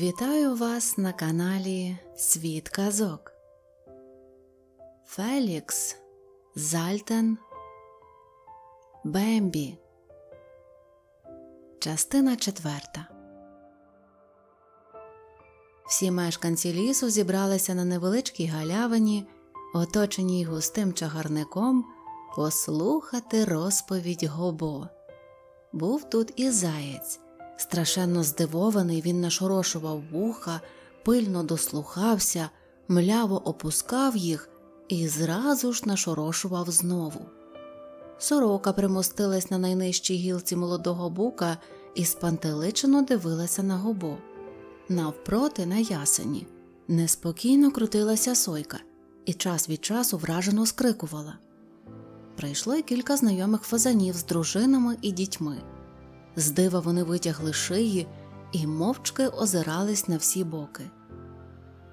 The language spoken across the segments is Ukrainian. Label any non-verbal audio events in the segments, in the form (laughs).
Вітаю вас на каналі Світ Казок. Фелікс Зальтен Бембі. Частина четверта. Всі мешканці лісу зібралися на невеличкій галявині, оточеній густим чагарником, послухати розповідь Гобо. Був тут і заєць. Страшенно здивований, він нашорошував вуха, пильно дослухався, мляво опускав їх і зразу ж нашорошував знову. Сорока примостилась на найнижчій гілці молодого бука і спантеличено дивилася на губо. Навпроти, на ясені, неспокійно крутилася сойка і час від часу вражено скрикувала. Прийшло й кілька знайомих фазанів з дружинами і дітьми. З дива вони витягли шиї і мовчки озирались на всі боки.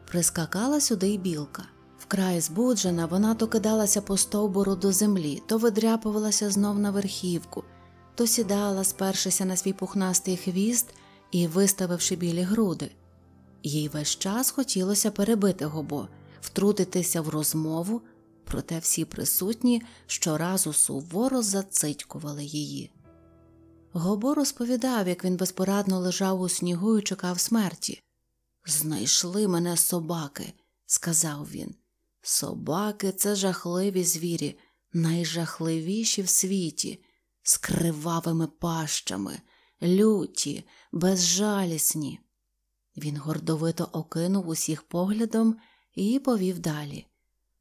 Прискакала сюди й білка. Вкрай збуджена, вона то кидалася по стовбуру до землі, то видряпувалася знов на верхівку, то сідала, спершися на свій пухнастий хвіст і виставивши білі груди. Їй весь час хотілося перебити гобо, втрутитися в розмову, проте всі присутні щоразу суворо зацитькували її. Гобо розповідав, як він безпорадно лежав у снігу і чекав смерті. Знайшли мене собаки, сказав він. Собаки це жахливі звірі, найжахливіші в світі, з кривавими пащами, люті, безжалісні. Він гордовито окинув усіх поглядом і повів далі.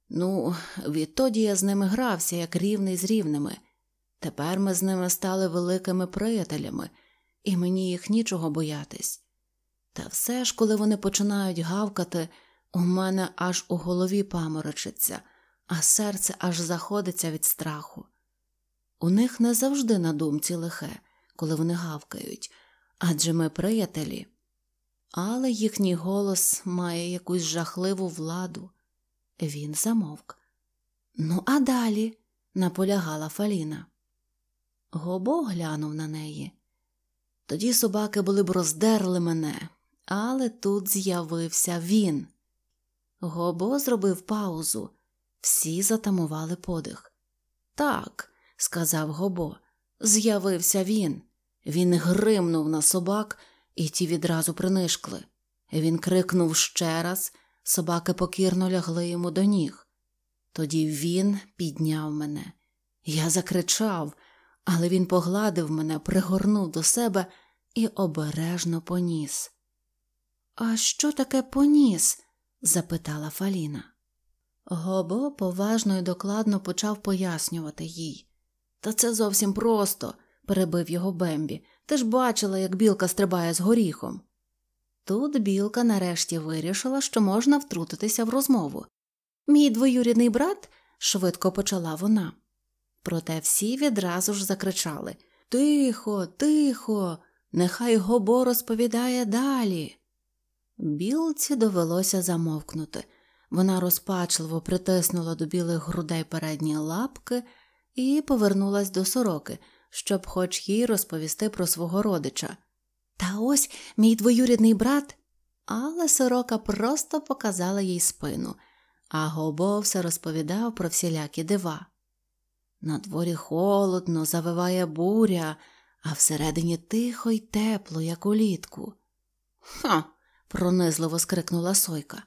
Ну, відтоді я з ними грався, як рівний з рівними. Тепер ми з ними стали великими приятелями, і мені їх нічого боятись. Та все ж, коли вони починають гавкати, у мене аж у голові паморочиться, а серце аж заходиться від страху. У них не завжди на думці лихе, коли вони гавкають, адже ми приятелі. Але їхній голос має якусь жахливу владу. Він замовк. Ну, а далі наполягала Фаліна. Гобо глянув на неї. Тоді собаки були б роздерли мене, але тут з'явився він. Гобо зробив паузу. Всі затамували подих. Так, сказав Гобо, з'явився він. Він гримнув на собак, і ті відразу принишкли. Він крикнув ще раз, собаки покірно лягли йому до ніг. Тоді він підняв мене. Я закричав але він погладив мене, пригорнув до себе і обережно поніс. А що таке поніс? запитала Фаліна. Гобо поважно і докладно почав пояснювати їй. Та це зовсім просто, перебив його Бембі. Ти ж бачила, як білка стрибає з горіхом. Тут білка нарешті вирішила, що можна втрутитися в розмову. Мій двоюрідний брат, швидко почала вона, Проте всі відразу ж закричали Тихо, тихо, нехай Гобо розповідає далі. Білці довелося замовкнути. Вона розпачливо притиснула до білих грудей передні лапки і повернулась до сороки, щоб хоч їй розповісти про свого родича. Та ось мій двоюрідний брат. Але сорока просто показала їй спину, а Гобо все розповідав про всілякі дива. На дворі холодно, завиває буря, а всередині тихо й тепло, як улітку. Ха. пронизливо скрикнула Сойка.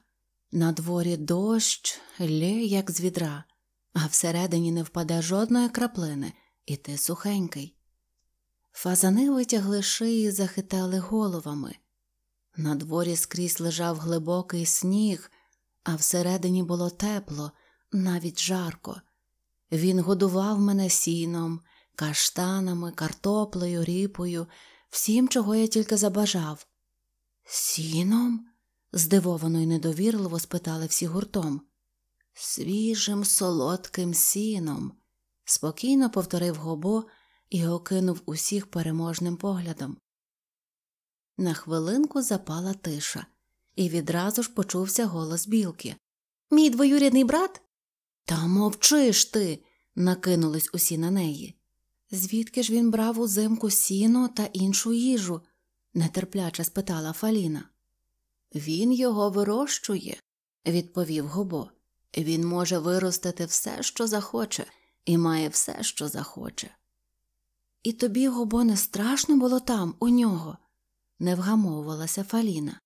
На дворі дощ лє, як з відра, а всередині не впаде жодної краплини, і ти сухенький. Фазани витягли шиї, захитали головами. На дворі скрізь лежав глибокий сніг, а всередині було тепло, навіть жарко. Він годував мене сіном, каштанами, картоплею, ріпою, всім, чого я тільки забажав. Сіном? здивовано і недовірливо спитали всі гуртом. Свіжим солодким сіном, спокійно повторив Гобо і окинув усіх переможним поглядом. На хвилинку запала тиша, і відразу ж почувся голос білки. Мій двоюрідний брат та мовчиш ти, накинулись усі на неї. Звідки ж він брав узимку сіно та іншу їжу? нетерпляче спитала Фаліна. Він його вирощує, відповів Гобо. Він може виростити все, що захоче, і має все, що захоче. І тобі, Гобо, не страшно було там, у нього, не вгамовувалася Фаліна.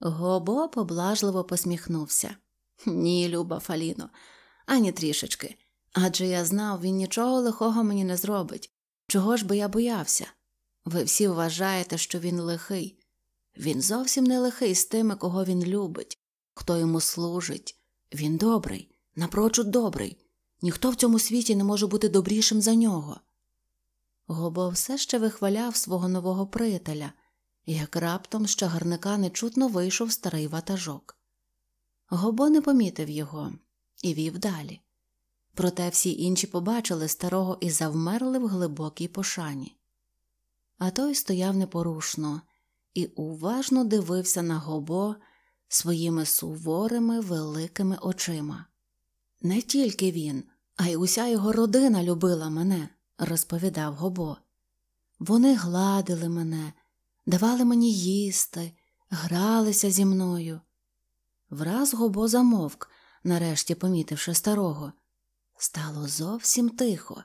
Гобо поблажливо посміхнувся. (laughs) Ні, люба Фаліно, ані трішечки. Адже я знав, він нічого лихого мені не зробить. Чого ж би я боявся? Ви всі вважаєте, що він лихий. Він зовсім не лихий з тими, кого він любить, хто йому служить. Він добрий, напрочуд добрий. Ніхто в цьому світі не може бути добрішим за нього. Гобо все ще вихваляв свого нового приятеля, як раптом з чагарника нечутно вийшов старий ватажок. Гобо не помітив його і вів далі. Проте всі інші побачили старого і завмерли в глибокій пошані. А той стояв непорушно і уважно дивився на Гобо своїми суворими великими очима. Не тільки він, а й уся його родина любила мене, розповідав Гобо. Вони гладили мене, давали мені їсти, гралися зі мною. Враз гобо замовк, нарешті помітивши старого. Стало зовсім тихо.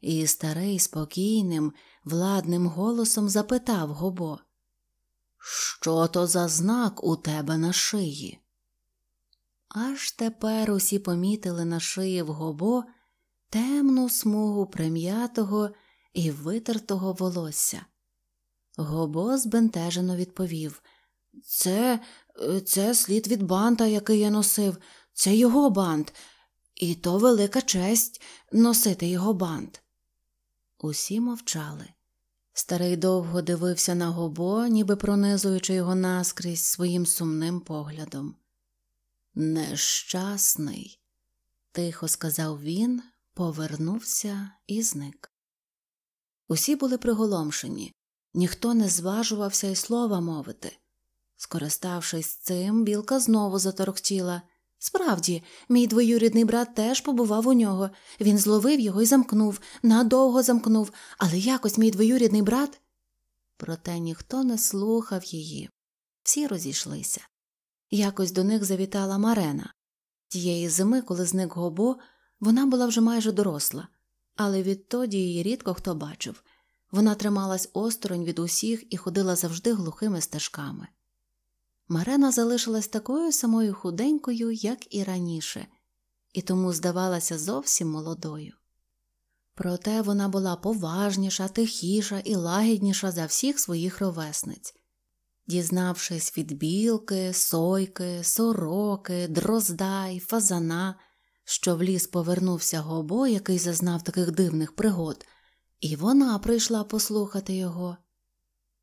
І старий спокійним, владним голосом запитав Гобо, Що то за знак у тебе на шиї? Аж тепер усі помітили на шиї в Гобо темну смугу прим'ятого і витертого волосся. Гобо збентежено відповів: Це Е, це слід від банта, який я носив, це його бант, і то велика честь носити його бант. Усі мовчали. Старий довго дивився на гобо, ніби пронизуючи його наскрізь своїм сумним поглядом. Нещасний, тихо сказав він, повернувся і зник. Усі були приголомшені, ніхто не зважувався й слова мовити. Скориставшись цим, білка знову заторохтіла. Справді, мій двоюрідний брат теж побував у нього. Він зловив його і замкнув, надовго замкнув, але якось мій двоюрідний брат. Проте ніхто не слухав її. Всі розійшлися. Якось до них завітала Марена. Тієї зими, коли зник Гобо, вона була вже майже доросла, але відтоді її рідко хто бачив. Вона трималась осторонь від усіх і ходила завжди глухими стежками. Марена залишилась такою самою худенькою, як і раніше, і тому здавалася зовсім молодою. Проте вона була поважніша, тихіша і лагідніша за всіх своїх ровесниць. Дізнавшись від білки, сойки, сороки, дрозда й фазана, що в ліс повернувся гобо, який зазнав таких дивних пригод, і вона прийшла послухати його.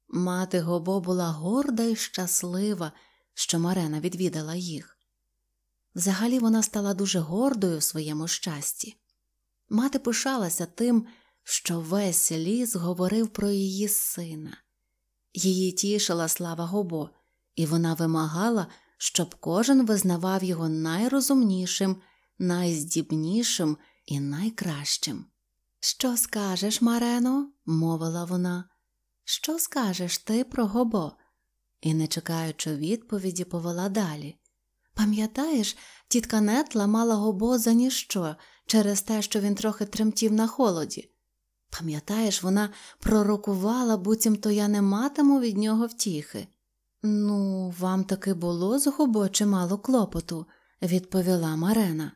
Мати Гобо була горда і щаслива, що Марена відвідала їх. Взагалі вона стала дуже гордою в своєму щасті. Мати пишалася тим, що весь ліс говорив про її сина. Її тішила слава Гобо, і вона вимагала, щоб кожен визнавав його найрозумнішим, найздібнішим і найкращим. Що скажеш, Марено? мовила вона. Що скажеш ти про Гобо? І, не чекаючи відповіді, повела далі. Пам'ятаєш, тітка нет ламала Гобо за ніщо через те, що він трохи тремтів на холоді. Пам'ятаєш, вона пророкувала, буцімто я не матиму від нього втіхи. Ну, вам таки було з Гобо чимало клопоту, відповіла Марена.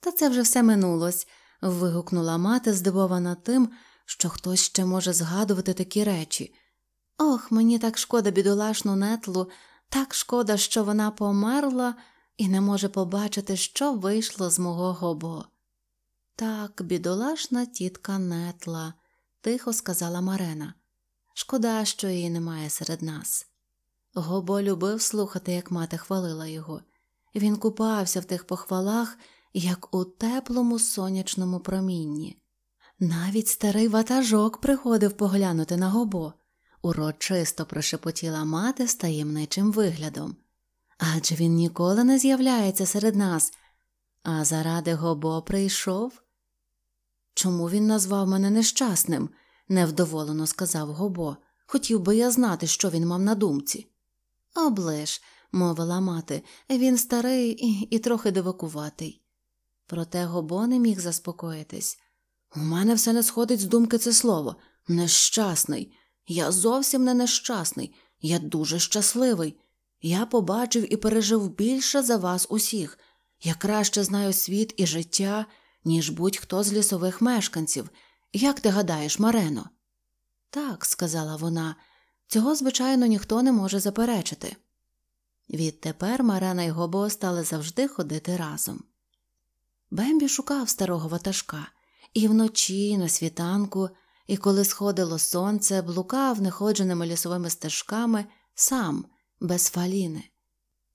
Та це вже все минулось. вигукнула мати, здивована тим, що хтось ще може згадувати такі речі. Ох, мені так шкода бідолашну нетлу, так шкода, що вона померла і не може побачити, що вийшло з мого гобо. Так, бідолашна тітка нетла, тихо сказала Марена. Шкода, що її немає серед нас. Гобо любив слухати, як мати хвалила його. Він купався в тих похвалах, як у теплому сонячному промінні. Навіть старий ватажок приходив поглянути на гобо, урочисто прошепотіла мати з таємничим виглядом. Адже він ніколи не з'являється серед нас, а заради гобо прийшов. Чому він назвав мене нещасним? невдоволено сказав гобо. Хотів би я знати, що він мав на думці. Облиш, мовила мати, він старий і, і трохи дивакуватий. Проте гобо не міг заспокоїтись. У мене все не сходить з думки це слово. Нещасний. Я зовсім не нещасний, я дуже щасливий. Я побачив і пережив більше за вас усіх. Я краще знаю світ і життя, ніж будь-хто з лісових мешканців. Як ти гадаєш, Марено? Так, сказала вона, цього, звичайно, ніхто не може заперечити. Відтепер Марена і Гобо стали завжди ходити разом. Бембі шукав старого ватажка. І вночі, і на світанку, і коли сходило сонце, блукав неходженими лісовими стежками сам, без фаліни.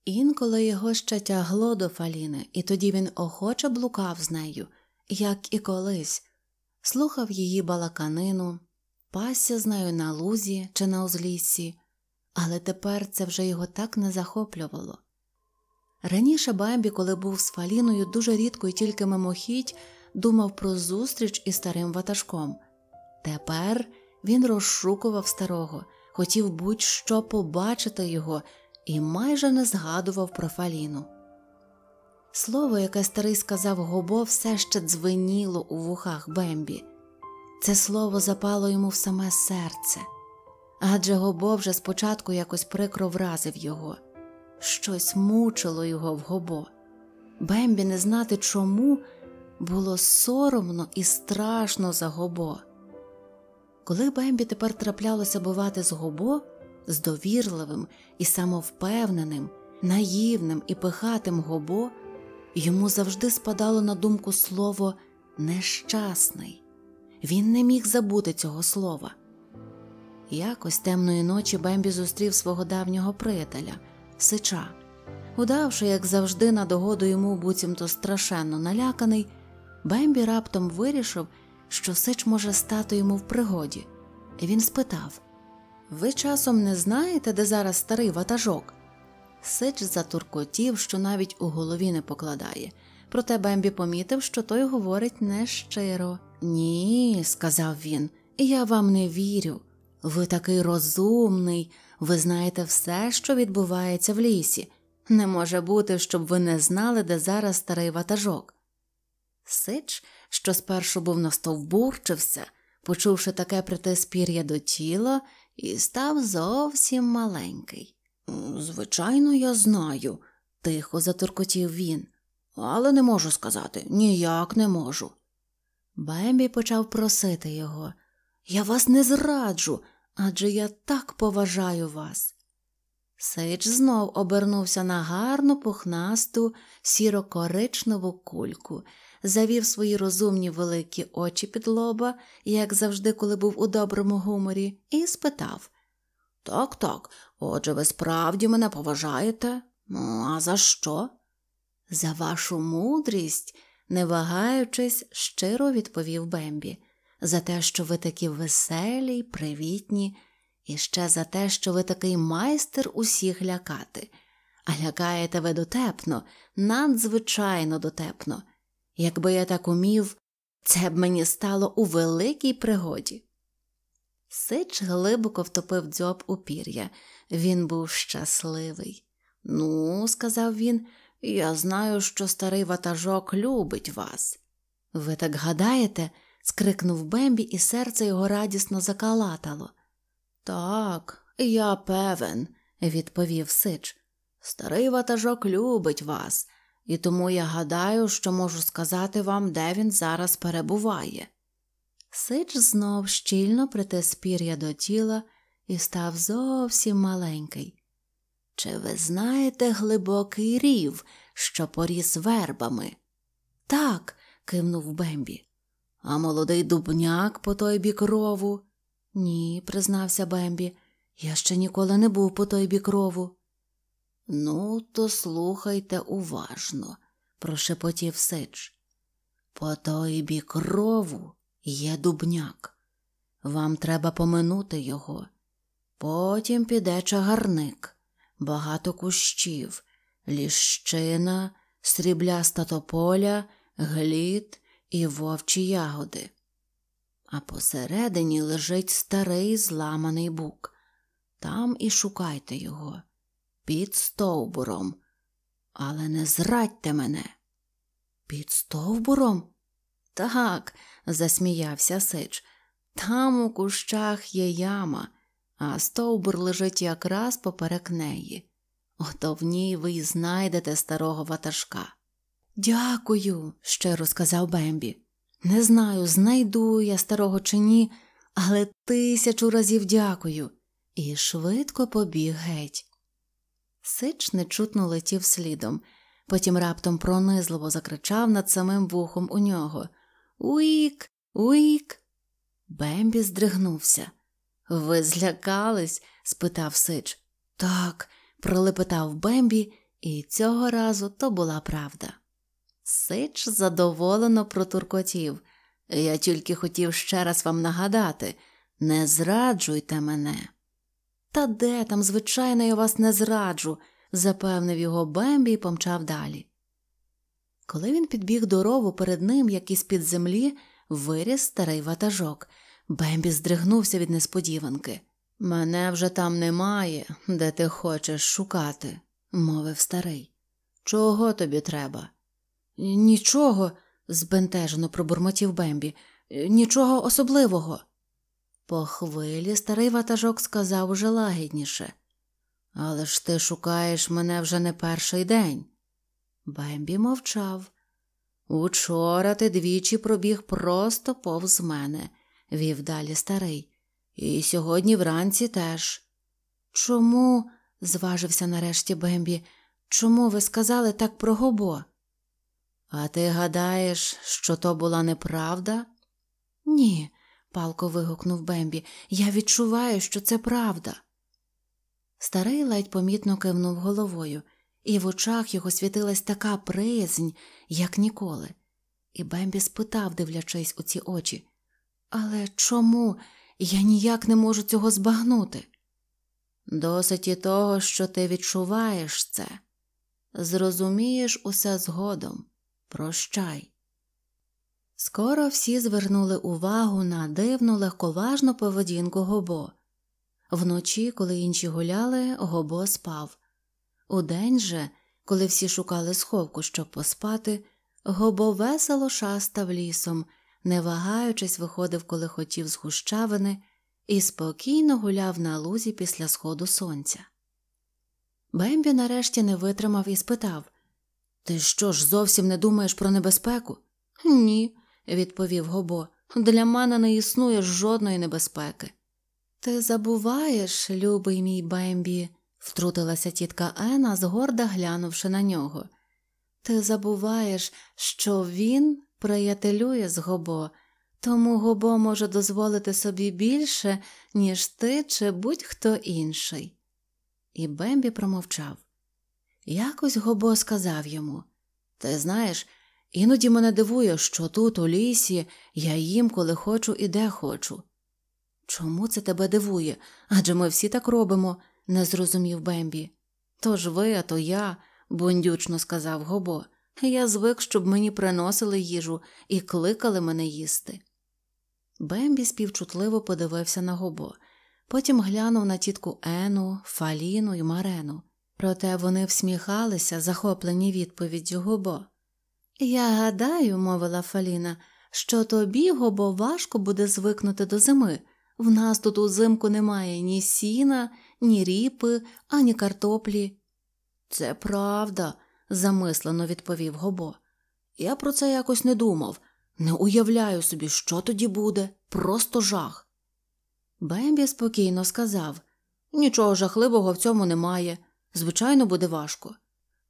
Інколи його ще тягло до фаліни, і тоді він охоче блукав з нею, як і колись, слухав її балаканину, пасся з нею на лузі чи на узліссі, але тепер це вже його так не захоплювало. Раніше Бамбі, коли був з Фаліною, дуже рідко і тільки мимохідь думав про зустріч із старим ватажком. Тепер він розшукував старого, хотів будь-що побачити його і майже не згадував про Фаліну. Слово, яке старий сказав Гобо, все ще дзвеніло у вухах Бембі. Це слово запало йому в саме серце, адже Гобо вже спочатку якось прикро вразив його, щось мучило його в Гобо. Бембі не знати чому, було соромно і страшно за Гобо. Коли Бембі тепер траплялося бувати з Гобо, з довірливим і самовпевненим, наївним і пихатим Гобо, йому завжди спадало на думку слово нещасний. Він не міг забути цього слова. Якось темної ночі Бембі зустрів свого давнього приятеля, сича. Удавши, як завжди, на догоду йому буцімто страшенно наляканий, Бембі раптом вирішив, що сич може стати йому в пригоді. Він спитав Ви часом не знаєте, де зараз старий ватажок? Сич затуркотів, що навіть у голові не покладає. Проте Бембі помітив, що той говорить нещиро. Ні, сказав він, я вам не вірю. Ви такий розумний, ви знаєте все, що відбувається в лісі. Не може бути, щоб ви не знали, де зараз старий ватажок. Сич, що спершу був настовбурчився, почувши таке притис пір'я до тіла, і став зовсім маленький. Звичайно, я знаю, тихо заторкотів він, але не можу сказати, ніяк не можу. Бембі почав просити його Я вас не зраджу, адже я так поважаю вас. Сич знов обернувся на гарну пухнасту сірокоричневу кульку, завів свої розумні великі очі під лоба, як завжди, коли був у доброму гуморі, і спитав Так, так, отже, ви справді мене поважаєте? Ну, а за що? За вашу мудрість, не вагаючись, щиро відповів Бембі, за те, що ви такі веселі й привітні, і ще за те, що ви такий майстер усіх лякати. А лякаєте ви дотепно, надзвичайно дотепно. Якби я так умів, це б мені стало у великій пригоді. Сич глибоко втопив дзьоб у пір'я. Він був щасливий. Ну, сказав він, я знаю, що старий ватажок любить вас. Ви так гадаєте? скрикнув Бембі, і серце його радісно закалатало. Так, я певен, відповів Сич. Старий ватажок любить вас, і тому я гадаю, що можу сказати вам, де він зараз перебуває. Сич знов щільно притис пір'я до тіла і став зовсім маленький. Чи ви знаєте глибокий рів, що поріс вербами? Так, кивнув Бембі. А молодий дубняк по той бік рову? Ні, признався Бембі. Я ще ніколи не був по той бік рову. Ну, то слухайте уважно, прошепотів Седж. По той бік рову є дубняк. Вам треба поминути його. Потім піде чагарник, багато кущів, ліщина, срібляста тополя, глід і вовчі ягоди. А посередині лежить старий зламаний бук. Там і шукайте його під стовбуром, але не зрадьте мене. Під стовбуром? Так, засміявся Сич. Там у кущах є яма, а стовбур лежить якраз поперек неї. Ото в ній ви й знайдете старого ватажка. Дякую, щиро сказав Бембі. Не знаю, знайду я старого чи ні, але тисячу разів дякую. І швидко побіг геть. Сич нечутно летів слідом, потім раптом пронизливо закричав над самим вухом у нього Уік, уік. Бембі здригнувся. Ви злякались? спитав Сич. Так, пролепетав Бембі, і цього разу то була правда. Сич задоволено протуркотів. Я тільки хотів ще раз вам нагадати не зраджуйте мене. Та де там, звичайно, я вас не зраджу, запевнив його Бембі і помчав далі. Коли він підбіг до рову перед ним, як із під землі, виріс старий ватажок. Бембі здригнувся від несподіванки. Мене вже там немає, де ти хочеш шукати, мовив старий. Чого тобі треба? Нічого, збентежено пробурмотів Бембі, нічого особливого. По хвилі старий ватажок сказав уже лагідніше. Але ж ти шукаєш мене вже не перший день. Бембі мовчав. Учора ти двічі пробіг просто повз мене, вів далі старий, і сьогодні вранці теж. Чому, зважився нарешті Бембі, чому ви сказали так про Гобо? А ти гадаєш, що то була неправда? Ні, палко вигукнув Бембі. Я відчуваю, що це правда. Старий ледь помітно кивнув головою, і в очах його світилась така приязнь, як ніколи. І Бембі спитав, дивлячись у ці очі Але чому я ніяк не можу цього збагнути? Досить і того, що ти відчуваєш це. Зрозумієш усе згодом. Прощай. Скоро всі звернули увагу на дивну легковажну поведінку Гобо. Вночі, коли інші гуляли, Гобо спав. Удень же, коли всі шукали сховку, щоб поспати, Гобо весело шастав лісом, не вагаючись, виходив, коли хотів з гущавини, і спокійно гуляв на лузі після сходу сонця. Бембі нарешті не витримав і спитав Ти що ж зовсім не думаєш про небезпеку? Ні, відповів Гобо. Для мене не існує жодної небезпеки. Ти забуваєш, любий мій Бембі, втрутилася тітка Ена, згорда глянувши на нього. Ти забуваєш, що він приятелює з Гобо, тому Гобо може дозволити собі більше, ніж ти чи будь-хто інший. І Бембі промовчав. Якось Гобо сказав йому Ти знаєш, Іноді мене дивує, що тут, у лісі, я їм коли хочу і де хочу. Чому це тебе дивує? Адже ми всі так робимо, не зрозумів Бембі. То ж ви, а то я, бундючно сказав Гобо. Я звик, щоб мені приносили їжу і кликали мене їсти. Бембі співчутливо подивився на Гобо, потім глянув на тітку Ену, Фаліну і Марену. Проте вони всміхалися, захоплені відповіддю Гобо. Я гадаю, мовила Фаліна, що тобі, Гобо, важко буде звикнути до зими. В нас тут узимку немає ні сіна, ні ріпи, ані картоплі. Це правда, замислено відповів Гобо. Я про це якось не думав. Не уявляю собі, що тоді буде, просто жах. Бембі спокійно сказав нічого жахливого в цьому немає. Звичайно, буде важко.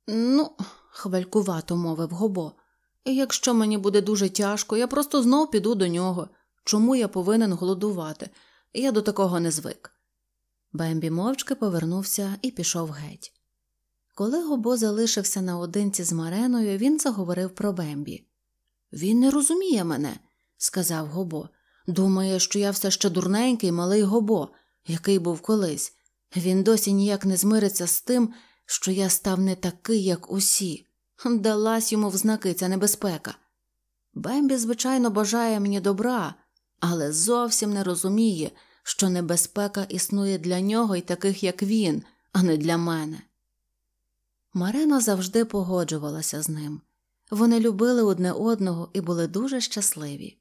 Ну, хвалькувато мовив Гобо. І якщо мені буде дуже тяжко, я просто знов піду до нього. Чому я повинен голодувати? Я до такого не звик. Бембі мовчки повернувся і пішов геть. Коли Гобо залишився наодинці з Мареною, він заговорив про Бембі. Він не розуміє мене, сказав Гобо. Думає, що я все ще дурненький малий Гобо, який був колись. Він досі ніяк не змириться з тим, що я став не такий, як усі, далась йому в знаки ця небезпека. Бембі, звичайно, бажає мені добра, але зовсім не розуміє, що небезпека існує для нього і таких, як він, а не для мене. Марена завжди погоджувалася з ним. Вони любили одне одного і були дуже щасливі.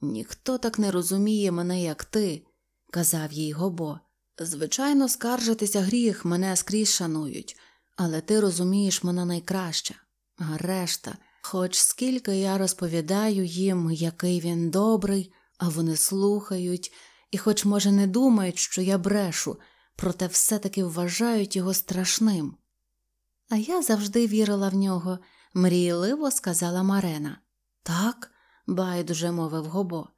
Ніхто так не розуміє мене, як ти, казав їй Гобо, Звичайно, скаржитися гріх мене скрізь шанують, але ти розумієш мене найкраще. А решта, хоч скільки я розповідаю їм, який він добрий, а вони слухають, і, хоч, може, не думають, що я брешу, проте все таки вважають його страшним. А я завжди вірила в нього, мрійливо сказала Марена. Так, байдуже мовив Гобо.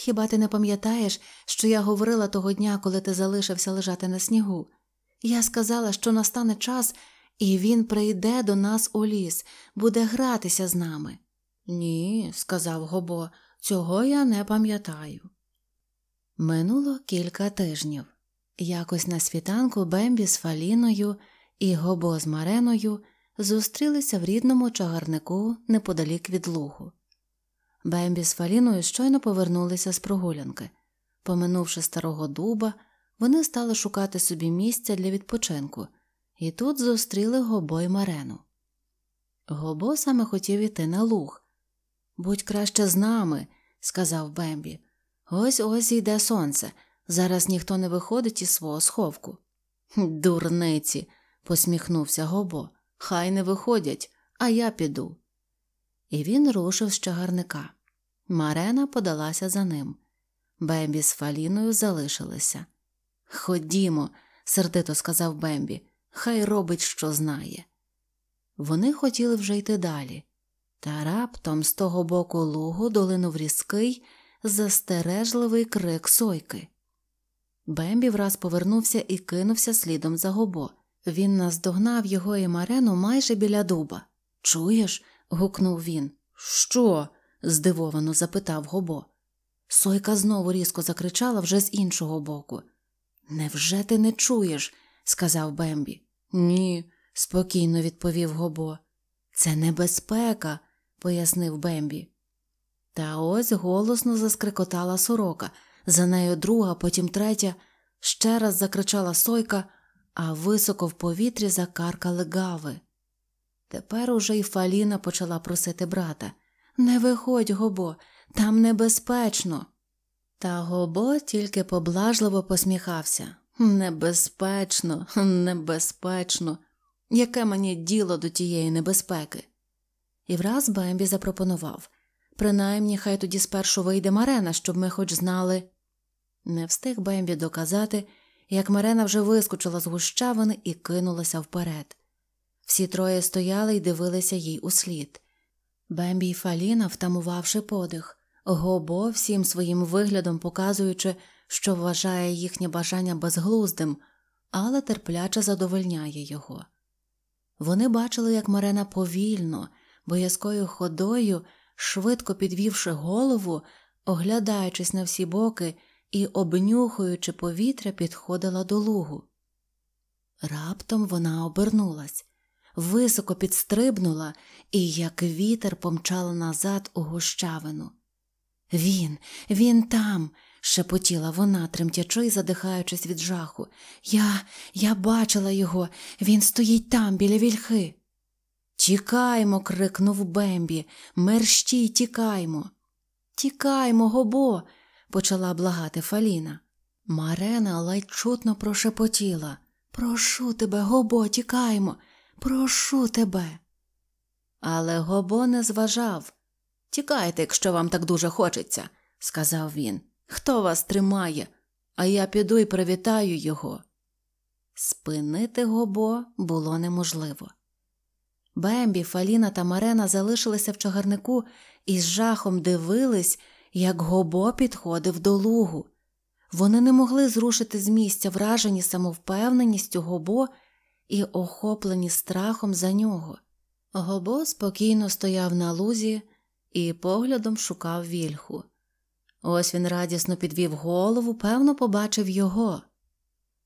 Хіба ти не пам'ятаєш, що я говорила того дня, коли ти залишився лежати на снігу? Я сказала, що настане час, і він прийде до нас у ліс, буде гратися з нами. Ні, сказав Гобо, цього я не пам'ятаю. Минуло кілька тижнів. Якось на світанку Бембі з Фаліною і Гобо з Мареною зустрілися в рідному чагарнику неподалік від лугу. Бембі з Фаліною щойно повернулися з прогулянки. Поминувши старого дуба, вони стали шукати собі місця для відпочинку, і тут зустріли Гобо й Марену. Гобо саме хотів іти на луг. Будь краще з нами, сказав Бембі. Ось ось йде сонце. Зараз ніхто не виходить із свого сховку. Дурниці, посміхнувся Гобо. Хай не виходять, а я піду і він рушив з чагарника. Марена подалася за ним. Бембі з Фаліною залишилися. Ходімо, сердито сказав Бембі, хай робить, що знає. Вони хотіли вже йти далі, та раптом з того боку лугу долинув різкий, застережливий крик сойки. Бембі враз повернувся і кинувся слідом за гобо. Він наздогнав його і Марену майже біля дуба. Чуєш, гукнув він. Що? здивовано запитав Гобо. Сойка знову різко закричала вже з іншого боку. Невже ти не чуєш? сказав Бембі. Ні, спокійно відповів Гобо. Це небезпека, пояснив Бембі. Та ось голосно заскрикотала сорока, за нею друга, потім третя, ще раз закричала сойка, а високо в повітрі закаркали гави. Тепер уже й Фаліна почала просити брата Не виходь, Гобо, там небезпечно. Та Гобо тільки поблажливо посміхався Небезпечно, небезпечно, яке мені діло до тієї небезпеки. І враз Бембі запропонував принаймні, хай тоді спершу вийде Марена, щоб ми хоч знали. Не встиг Бембі доказати, як Марена вже вискочила з гущавини і кинулася вперед. Всі троє стояли і дивилися їй услід. Бембі й Фаліна, втамувавши подих, гобо всім своїм виглядом показуючи, що вважає їхнє бажання безглуздим, але терпляче задовольняє його. Вони бачили, як Марена повільно, боязкою ходою, швидко підвівши голову, оглядаючись на всі боки і обнюхуючи повітря, підходила до лугу. Раптом вона обернулась високо підстрибнула і, як вітер, помчала назад у гущавину. Він, він там, шепотіла вона, тремтячи й задихаючись від жаху. Я, я бачила його, він стоїть там, біля вільхи. Тікаймо. крикнув Бембі, мерщій тікаймо. Тікаймо, гобо, почала благати Фаліна. Марена ледь чутно прошепотіла. Прошу тебе, гобо, тікаймо. Прошу тебе. Але Гобо не зважав. Тікайте, якщо вам так дуже хочеться, сказав він. Хто вас тримає, а я піду і привітаю його. Спинити Гобо було неможливо. Бембі, Фаліна та Марена залишилися в чагарнику і з жахом дивились, як Гобо підходив до лугу. Вони не могли зрушити з місця вражені самовпевненістю Гобо і охоплені страхом за нього. Гобо спокійно стояв на лузі і поглядом шукав вільху. Ось він радісно підвів голову, певно, побачив його.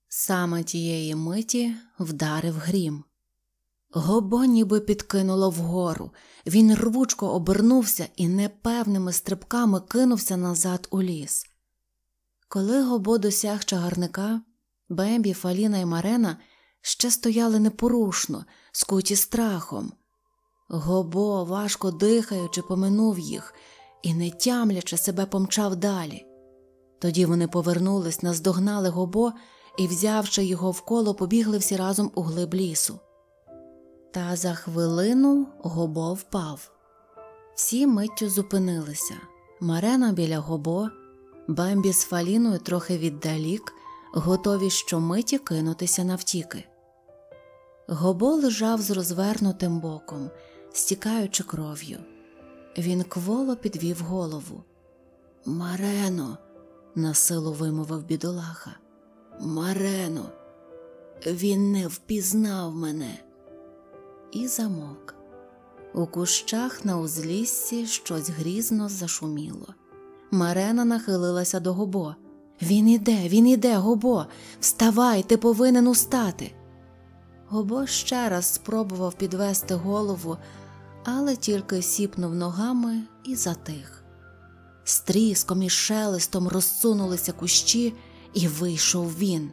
Саме тієї миті вдарив грім. Гобо ніби підкинуло вгору. Він рвучко обернувся і непевними стрибками кинувся назад у ліс. Коли Гобо досяг чагарника, Бембі, Фаліна і Марена ще стояли непорушно, скуті страхом. Гобо, важко дихаючи, поминув їх і, не тямлячи, себе помчав далі. Тоді вони повернулись, наздогнали Гобо і, взявши його в коло, побігли всі разом у глиб лісу. Та за хвилину Гобо впав. Всі миттю зупинилися. Марена біля Гобо, Бембі з Фаліною трохи віддалік, готові щомиті кинутися навтіки. Гобо лежав з розвернутим боком, стікаючи кров'ю. Він кволо підвів голову. Марено, насилу вимовив бідолаха. Марено, він не впізнав мене. І замовк. У кущах на узліссі щось грізно зашуміло. Марена нахилилася до Гобо. Він іде, він іде, Гобо. Вставай, ти повинен устати. Гобо ще раз спробував підвести голову, але тільки сіпнув ногами і затих. Стріском і шелестом розсунулися кущі, і вийшов він.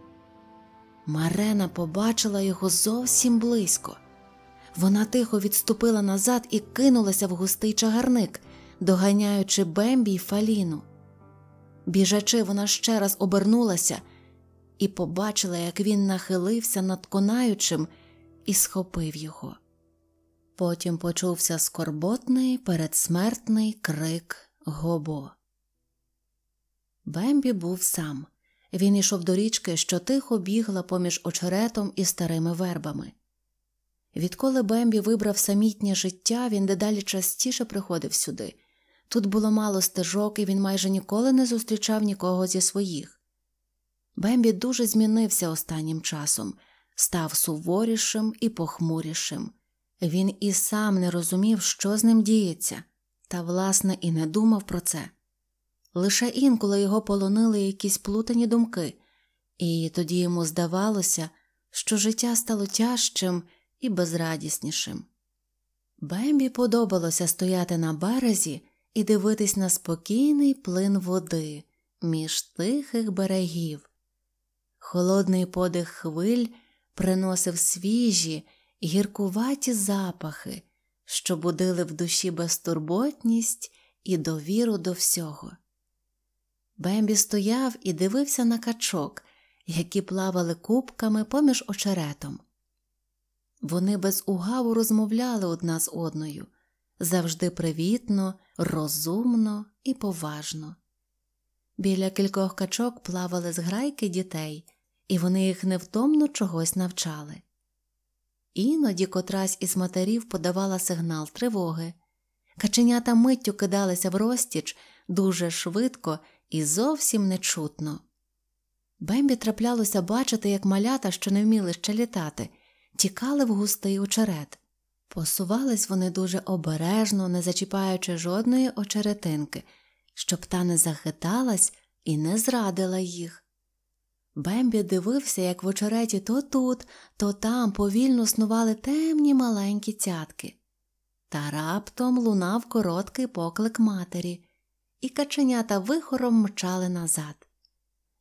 Марена побачила його зовсім близько. Вона тихо відступила назад і кинулася в густий чагарник, доганяючи Бембі й Фаліну. Біжачи, вона ще раз обернулася і побачила, як він нахилився над конаючим і схопив його. Потім почувся скорботний передсмертний крик Гобо. Бембі був сам. Він ішов до річки, що тихо бігла поміж очеретом і старими вербами. Відколи Бембі вибрав самітнє життя, він дедалі частіше приходив сюди. Тут було мало стежок, і він майже ніколи не зустрічав нікого зі своїх. Бембі дуже змінився останнім часом, став суворішим і похмурішим. Він і сам не розумів, що з ним діється, та, власне, і не думав про це. Лише інколи його полонили якісь плутані думки, і тоді йому здавалося, що життя стало тяжчим і безрадіснішим. Бембі подобалося стояти на березі і дивитись на спокійний плин води між тихих берегів. Холодний подих хвиль приносив свіжі, гіркуваті запахи, що будили в душі безтурботність і довіру до всього. Бембі стояв і дивився на качок, які плавали кубками поміж очеретом. Вони без угаву розмовляли одна з одною завжди привітно, розумно і поважно. Біля кількох качок плавали зграйки дітей, і вони їх невтомно чогось навчали. Іноді котрась із матерів подавала сигнал тривоги. Каченята миттю кидалися в розтіч дуже швидко і зовсім нечутно. Бембі траплялося бачити, як малята, що не вміли ще літати, тікали в густий очерет. Посувались вони дуже обережно, не зачіпаючи жодної очеретинки – щоб та не захиталась і не зрадила їх. Бембі дивився, як в очереті то тут, то там повільно снували темні маленькі цятки. Та раптом лунав короткий поклик матері, і каченята вихором мчали назад.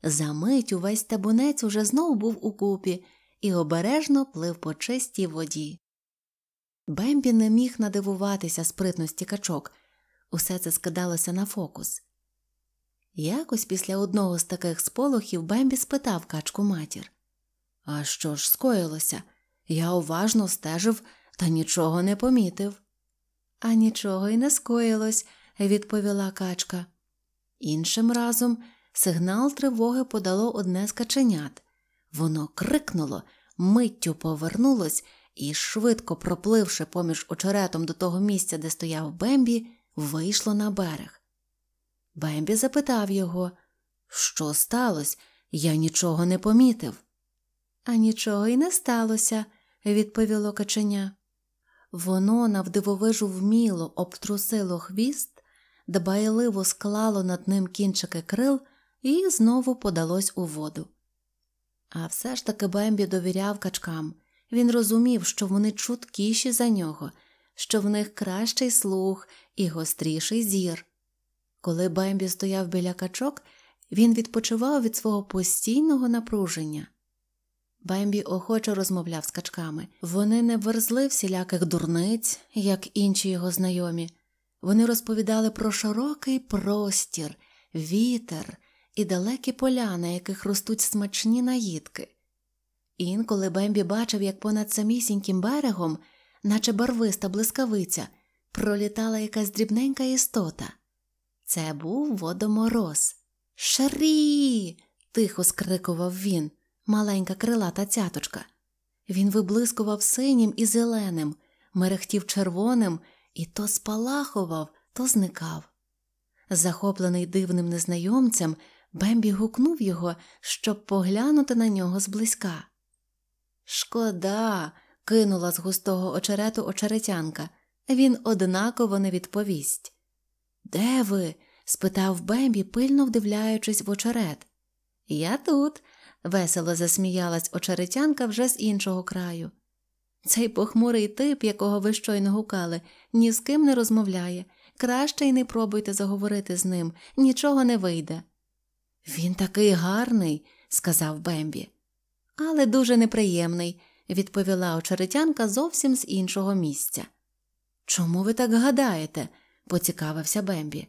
Замить увесь табунець уже знов був у купі і обережно плив по чистій воді. Бембі не міг надивуватися спритності качок, усе це скидалося на фокус. Якось після одного з таких сполохів Бембі спитав качку матір А що ж скоїлося? Я уважно стежив та нічого не помітив. А нічого й не скоїлось, відповіла качка. Іншим разом сигнал тривоги подало одне з каченят. Воно крикнуло, миттю повернулось і, швидко пропливши поміж очеретом до того місця, де стояв Бембі, вийшло на берег. Бембі запитав його, що сталося, я нічого не помітив. А нічого й не сталося, відповіло каченя. Воно навдивовижу вміло обтрусило хвіст, дбайливо склало над ним кінчики крил і знову подалось у воду. А все ж таки Бембі довіряв качкам. Він розумів, що вони чуткіші за нього, що в них кращий слух і гостріший зір. Коли Бембі стояв біля качок, він відпочивав від свого постійного напруження. Бембі охоче розмовляв з качками. Вони не верзли всіляких дурниць, як інші його знайомі. Вони розповідали про широкий простір, вітер і далекі поля, на яких ростуть смачні наїдки. Інколи Бембі бачив, як понад самісіньким берегом, наче барвиста блискавиця, пролітала якась дрібненька істота. Це був водомороз. Шарі. тихо скрикував він, маленька крилата цяточка. Він виблискував синім і зеленим, мерехтів червоним і то спалахував, то зникав. Захоплений дивним незнайомцем, Бембі гукнув його, щоб поглянути на нього зблизька. Шкода, кинула з густого очерету очеретянка, він однаково не відповість. Де ви? спитав Бембі, пильно вдивляючись в очерет. Я тут, весело засміялась очеретянка вже з іншого краю. Цей похмурий тип, якого ви щойно гукали, ні з ким не розмовляє. Краще й не пробуйте заговорити з ним, нічого не вийде. Він такий гарний, сказав Бембі. Але дуже неприємний, відповіла очеретянка зовсім з іншого місця. Чому ви так гадаєте? поцікавився Бембі.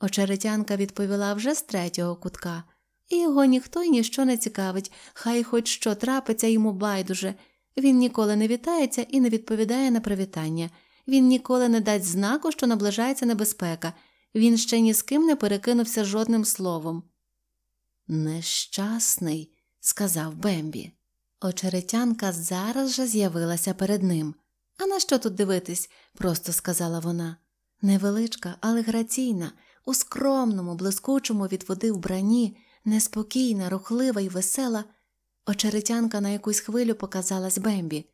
Очеретянка відповіла вже з третього кутка, і його ніхто й ніщо не цікавить, хай хоч що трапиться йому байдуже. Він ніколи не вітається і не відповідає на привітання, він ніколи не дасть знаку, що наближається небезпека, він ще ні з ким не перекинувся жодним словом. Нещасний, сказав Бембі. Очеретянка зараз же з'явилася перед ним. А на що тут дивитись? просто сказала вона. Невеличка, але граційна, у скромному, блискучому від води вбранні, неспокійна, рухлива і весела, очеретянка на якусь хвилю показалась Бембі,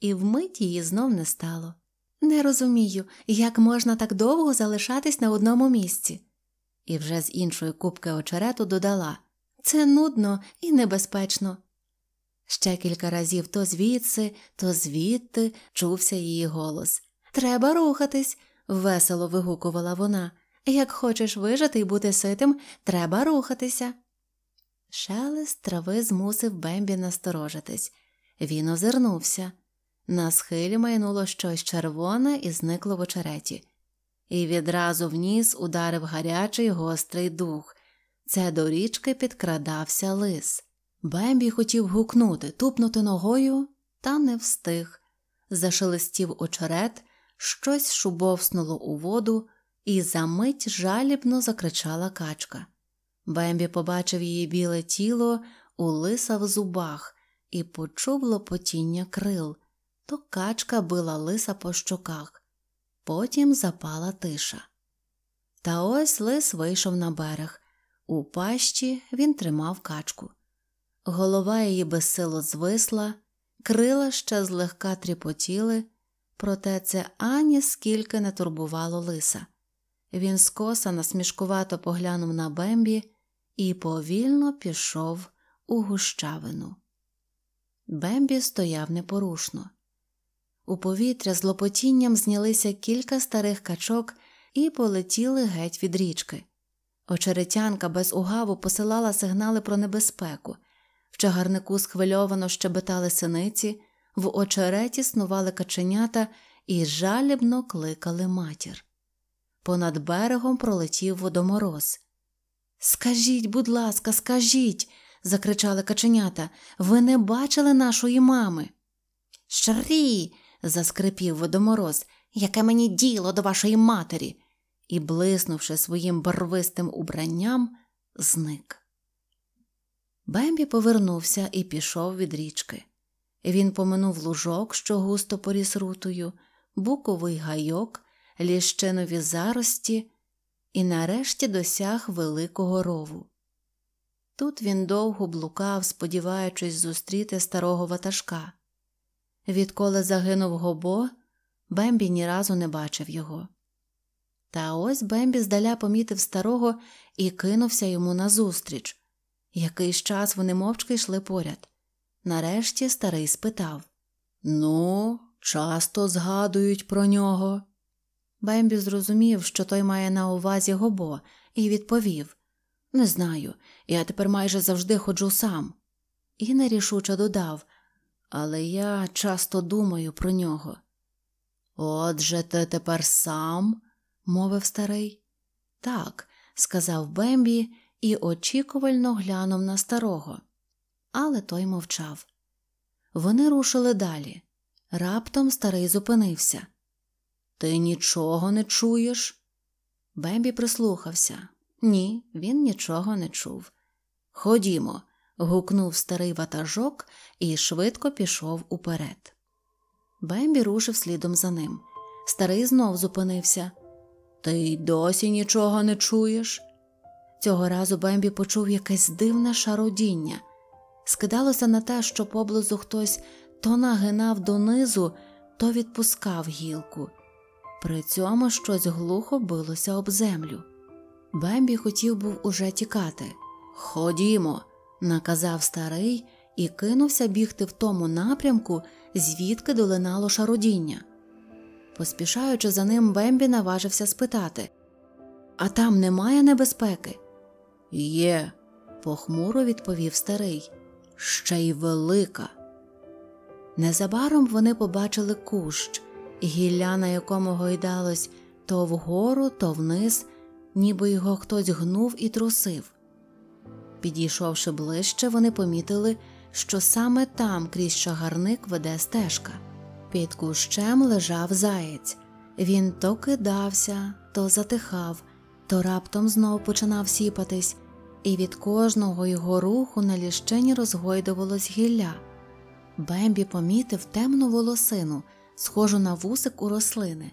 і вмить її знов не стало. Не розумію, як можна так довго залишатись на одному місці. І вже з іншої кубки очерету додала це нудно і небезпечно. Ще кілька разів то звідси, то звідти чувся її голос. Треба рухатись, весело вигукувала вона. Як хочеш вижити і бути ситим, треба рухатися. Шелест трави змусив Бембі насторожитись. Він озирнувся. На схилі майнуло щось червоне і зникло в очереті, і відразу в ніс ударив гарячий гострий дух. Це до річки підкрадався лис. Бембі хотів гукнути, тупнути ногою, та не встиг. Зашелестів очерет, щось шубовснуло у воду, і за мить жалібно закричала качка. Бембі побачив її біле тіло у лиса в зубах і почув лопотіння крил, то качка била лиса по щоках. Потім запала тиша. Та ось лис вийшов на берег. У пащі він тримав качку. Голова її безсило звисла, крила ще злегка тріпотіли, проте це ані скільки не турбувало лиса. Він скоса насмішкувато поглянув на Бембі і повільно пішов у гущавину. Бембі стояв непорушно. У повітря з лопотінням знялися кілька старих качок і полетіли геть від річки. Очеретянка без угаву посилала сигнали про небезпеку в чагарнику схвильовано щебетали синиці, в очереті снували каченята і жалібно кликали матір. Понад берегом пролетів водомороз. Скажіть, будь ласка, скажіть, закричали каченята, ви не бачили нашої мами? Шрі. заскрипів водомороз, яке мені діло до вашої матері, і, блиснувши своїм барвистим убранням, зник. Бембі повернувся і пішов від річки. Він поминув лужок, що густо поріс рутою, буковий гайок, ліщинові зарості і нарешті досяг великого рову. Тут він довго блукав, сподіваючись зустріти старого ватажка. Відколи загинув гобо, Бембі ні разу не бачив його. Та ось Бембі здаля помітив старого і кинувся йому назустріч. Якийсь час вони мовчки йшли поряд. Нарешті старий спитав Ну, часто згадують про нього. Бембі зрозумів, що той має на увазі гобо, і відповів Не знаю, я тепер майже завжди ходжу сам. І нерішуче додав Але я часто думаю про нього. Отже, ти тепер сам, мовив старий. Так, сказав Бембі і очікувально глянув на старого, але той мовчав. Вони рушили далі. Раптом старий зупинився. Ти нічого не чуєш? Бембі прислухався. Ні, він нічого не чув. Ходімо. гукнув старий ватажок і швидко пішов уперед. Бембі рушив слідом за ним. Старий знов зупинився. Ти й досі нічого не чуєш? Цього разу Бембі почув якесь дивне шародіння. Скидалося на те, що поблизу хтось то нагинав донизу, то відпускав гілку. При цьому щось глухо билося об землю. Бембі хотів був уже тікати. Ходімо, наказав старий і кинувся бігти в тому напрямку, звідки долинало шародіння. Поспішаючи за ним, Бембі наважився спитати а там немає небезпеки. Є, похмуро відповів старий, ще й велика. Незабаром вони побачили кущ, гілля, на якому гойдалось то вгору, то вниз, ніби його хтось гнув і трусив. Підійшовши ближче, вони помітили, що саме там крізь чагарник веде стежка. Під кущем лежав заєць. Він то кидався, то затихав, то раптом знов починав сіпатись, і від кожного його руху на ліщині розгойдувалось гілля. Бембі помітив темну волосину, схожу на вусик у рослини.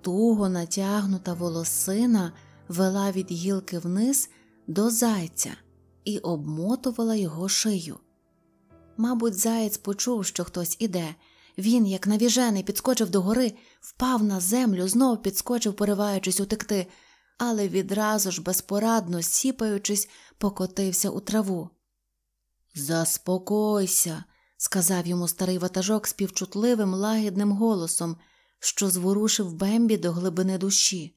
Туго натягнута волосина вела від гілки вниз до зайця і обмотувала його шию. Мабуть, заєць почув, що хтось іде. Він, як навіжений, підскочив до гори, впав на землю, знову підскочив, пориваючись утекти але відразу ж безпорадно сіпаючись, покотився у траву. Заспокойся, сказав йому старий ватажок співчутливим лагідним голосом, що зворушив Бембі до глибини душі.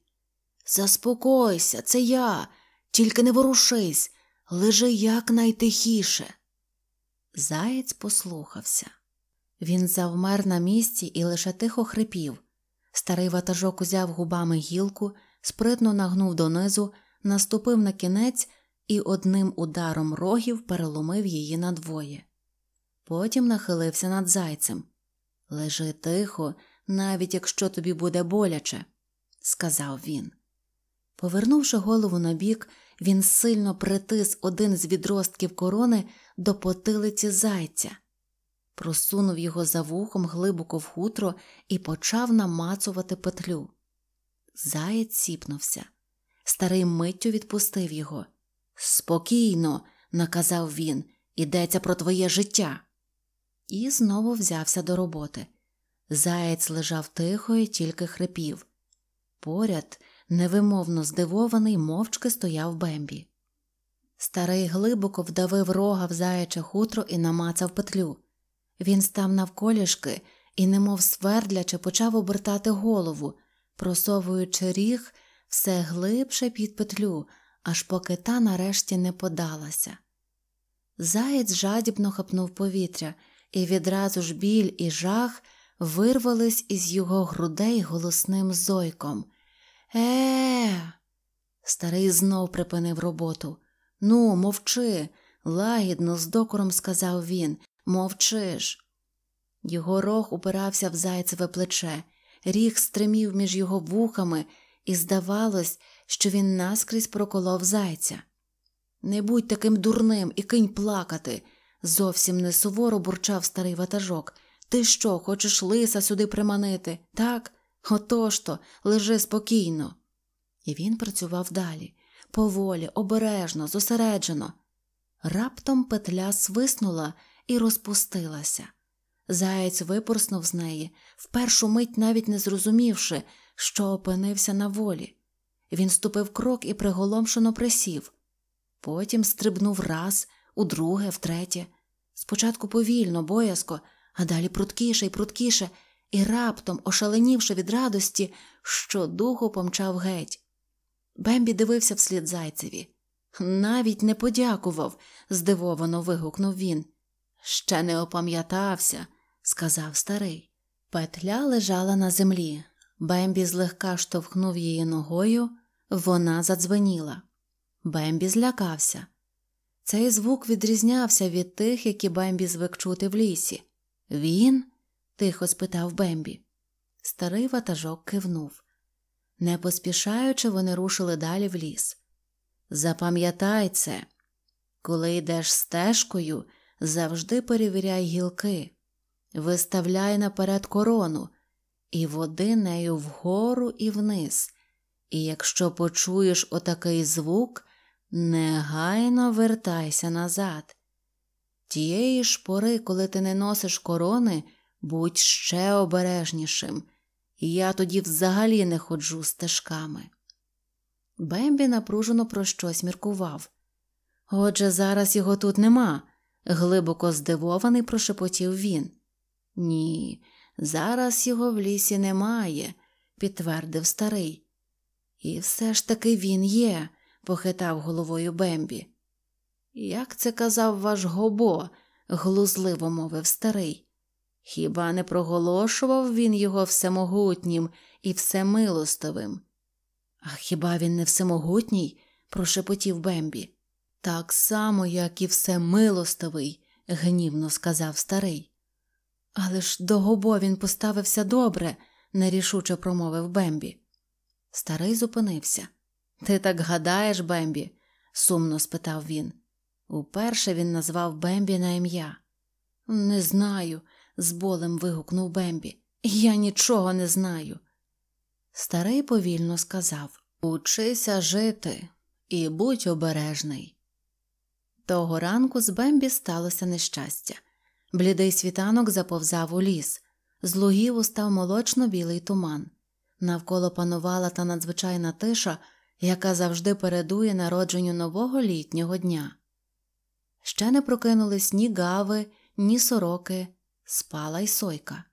Заспокойся, це я, тільки не ворушись, лежи якнайтихіше. Заєць послухався. Він завмер на місці і лише тихо хрипів. Старий ватажок узяв губами гілку, спритно нагнув донизу, наступив на кінець і одним ударом рогів переломив її надвоє. Потім нахилився над зайцем. Лежи тихо, навіть якщо тобі буде боляче, сказав він. Повернувши голову на бік, він сильно притис один з відростків корони до потилиці зайця, просунув його за вухом глибоко в хутро і почав намацувати петлю. Заєць сіпнувся. Старий миттю відпустив його. Спокійно, наказав він, ідеться про твоє життя. І знову взявся до роботи. Заєць лежав тихо і тільки хрипів. Поряд, невимовно здивований, мовчки стояв Бембі. Старий глибоко вдавив рога в заяче хутро і намацав петлю. Він став навколішки і, немов свердляче, почав обертати голову, просовуючи ріг все глибше під петлю, аж поки та нарешті не подалася. Заєць жадібно хапнув повітря, і відразу ж біль і жах вирвались із його грудей голосним зойком. Е. Старий знов припинив роботу. Ну, мовчи, лагідно, з докором сказав він. Мовчиш. Його рог упирався в зайцеве плече, Ріг стримів між його вухами, і здавалось, що він наскрізь проколов зайця. Не будь таким дурним і кинь плакати, зовсім не суворо бурчав старий ватажок. Ти що, хочеш лиса сюди приманити? Так? Отож то, лежи спокійно. І він працював далі, поволі, обережно, зосереджено. Раптом петля свиснула і розпустилася. Заяць випорснув з неї, в першу мить навіть не зрозумівши, що опинився на волі. Він ступив крок і приголомшено присів, потім стрибнув раз, удруге, втретє. Спочатку повільно, боязко, а далі пруткіше і пруткіше, і раптом, ошаленівши від радості, що духу помчав геть. Бембі дивився вслід зайцеві. Навіть не подякував, здивовано вигукнув він. Ще не опам'ятався, сказав старий. Петля лежала на землі. Бембі злегка штовхнув її ногою, вона задзвеніла. Бембі злякався. Цей звук відрізнявся від тих, які Бембі звик чути в лісі. Він? тихо спитав Бембі. Старий ватажок кивнув. Не поспішаючи, вони рушили далі в ліс. Запам'ятай це, коли йдеш стежкою, завжди перевіряй гілки виставляє наперед корону і води нею вгору і вниз. І якщо почуєш отакий звук, негайно вертайся назад. Тієї ж пори, коли ти не носиш корони, будь ще обережнішим, і я тоді взагалі не ходжу стежками. Бембі напружено про щось міркував. Отже, зараз його тут нема, глибоко здивований прошепотів він. Ні, зараз його в лісі немає, підтвердив старий. І все ж таки він є, похитав головою Бембі. Як це казав ваш гобо, глузливо мовив старий. Хіба не проголошував він його всемогутнім і всемилостовим? А хіба він не всемогутній? прошепотів Бембі. Так само, як і всемилостовий, гнівно сказав старий. Але ж до Гобо він поставився добре, нерішуче промовив Бембі. Старий зупинився. Ти так гадаєш, Бембі? сумно спитав він. Уперше він назвав Бембі на ім'я. Не знаю, з болем вигукнув Бембі. Я нічого не знаю. Старий повільно сказав Учися жити і будь обережний. Того ранку з Бембі сталося нещастя. Блідий світанок заповзав у ліс, з лугів устав молочно білий туман. Навколо панувала та надзвичайна тиша, яка завжди передує народженню нового літнього дня. Ще не прокинулись ні гави, ні сороки, спала й сойка.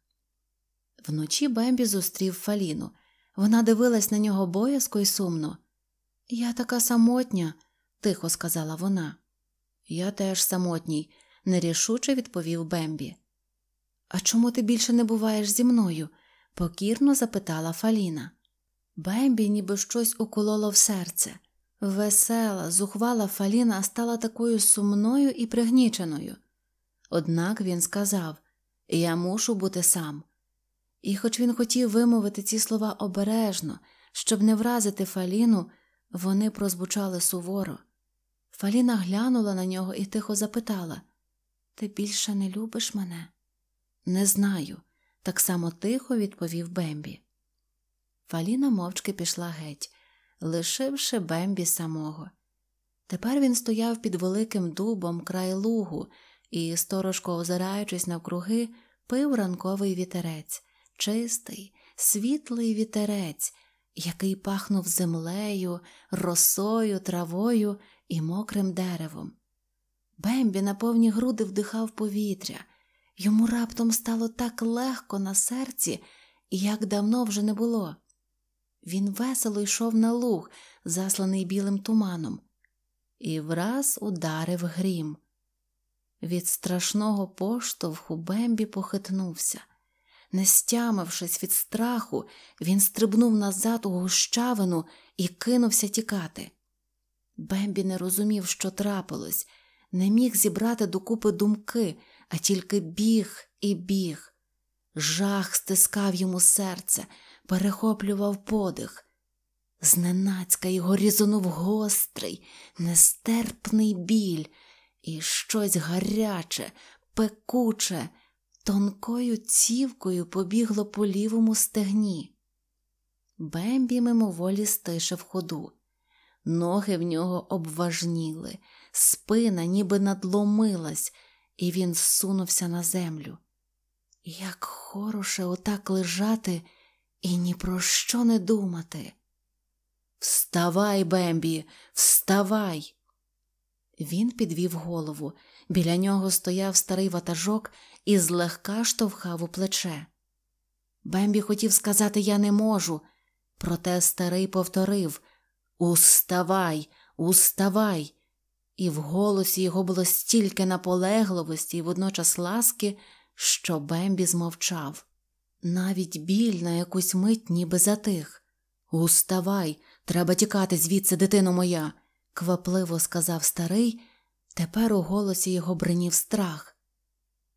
Вночі Бембі зустрів Фаліну. Вона дивилась на нього боязко й сумно. Я така самотня, тихо сказала вона. Я теж самотній, нерішуче відповів Бембі. А чому ти більше не буваєш зі мною? покірно запитала Фаліна. Бембі ніби щось укололо в серце. Весела, зухвала Фаліна стала такою сумною і пригніченою. Однак він сказав Я мушу бути сам. І, хоч він хотів вимовити ці слова обережно, щоб не вразити Фаліну, вони прозвучали суворо. Фаліна глянула на нього і тихо запитала ти більше не любиш мене? Не знаю, так само тихо відповів Бембі. Фаліна мовчки пішла геть, лишивши Бембі самого. Тепер він стояв під великим дубом край лугу і, сторожко озираючись навкруги, пив ранковий вітерець, чистий, світлий вітерець, який пахнув землею, росою, травою і мокрим деревом. Бембі на повні груди вдихав повітря. Йому раптом стало так легко на серці, як давно вже не було. Він весело йшов на луг, засланий білим туманом, і враз ударив грім. Від страшного поштовху Бембі похитнувся. Нестямившись від страху, він стрибнув назад у гущавину і кинувся тікати. Бембі не розумів, що трапилось не міг зібрати докупи думки, а тільки біг і біг. Жах стискав йому серце, перехоплював подих. Зненацька його різонув гострий, нестерпний біль і щось гаряче, пекуче, тонкою цівкою побігло по лівому стегні. Бембі мимоволі стишив ходу. Ноги в нього обважніли, спина ніби надломилась, і він сунувся на землю. Як хороше отак лежати і ні про що не думати. Вставай, Бембі, вставай! Він підвів голову, біля нього стояв старий ватажок і злегка штовхав у плече. Бембі хотів сказати я не можу, проте старий повторив Уставай, уставай, і в голосі його було стільки наполегливості і водночас ласки, що Бембі змовчав. Навіть біль на якусь мить ніби затих. Уставай, треба тікати звідси, дитино моя, квапливо сказав старий. Тепер у голосі його бринів страх.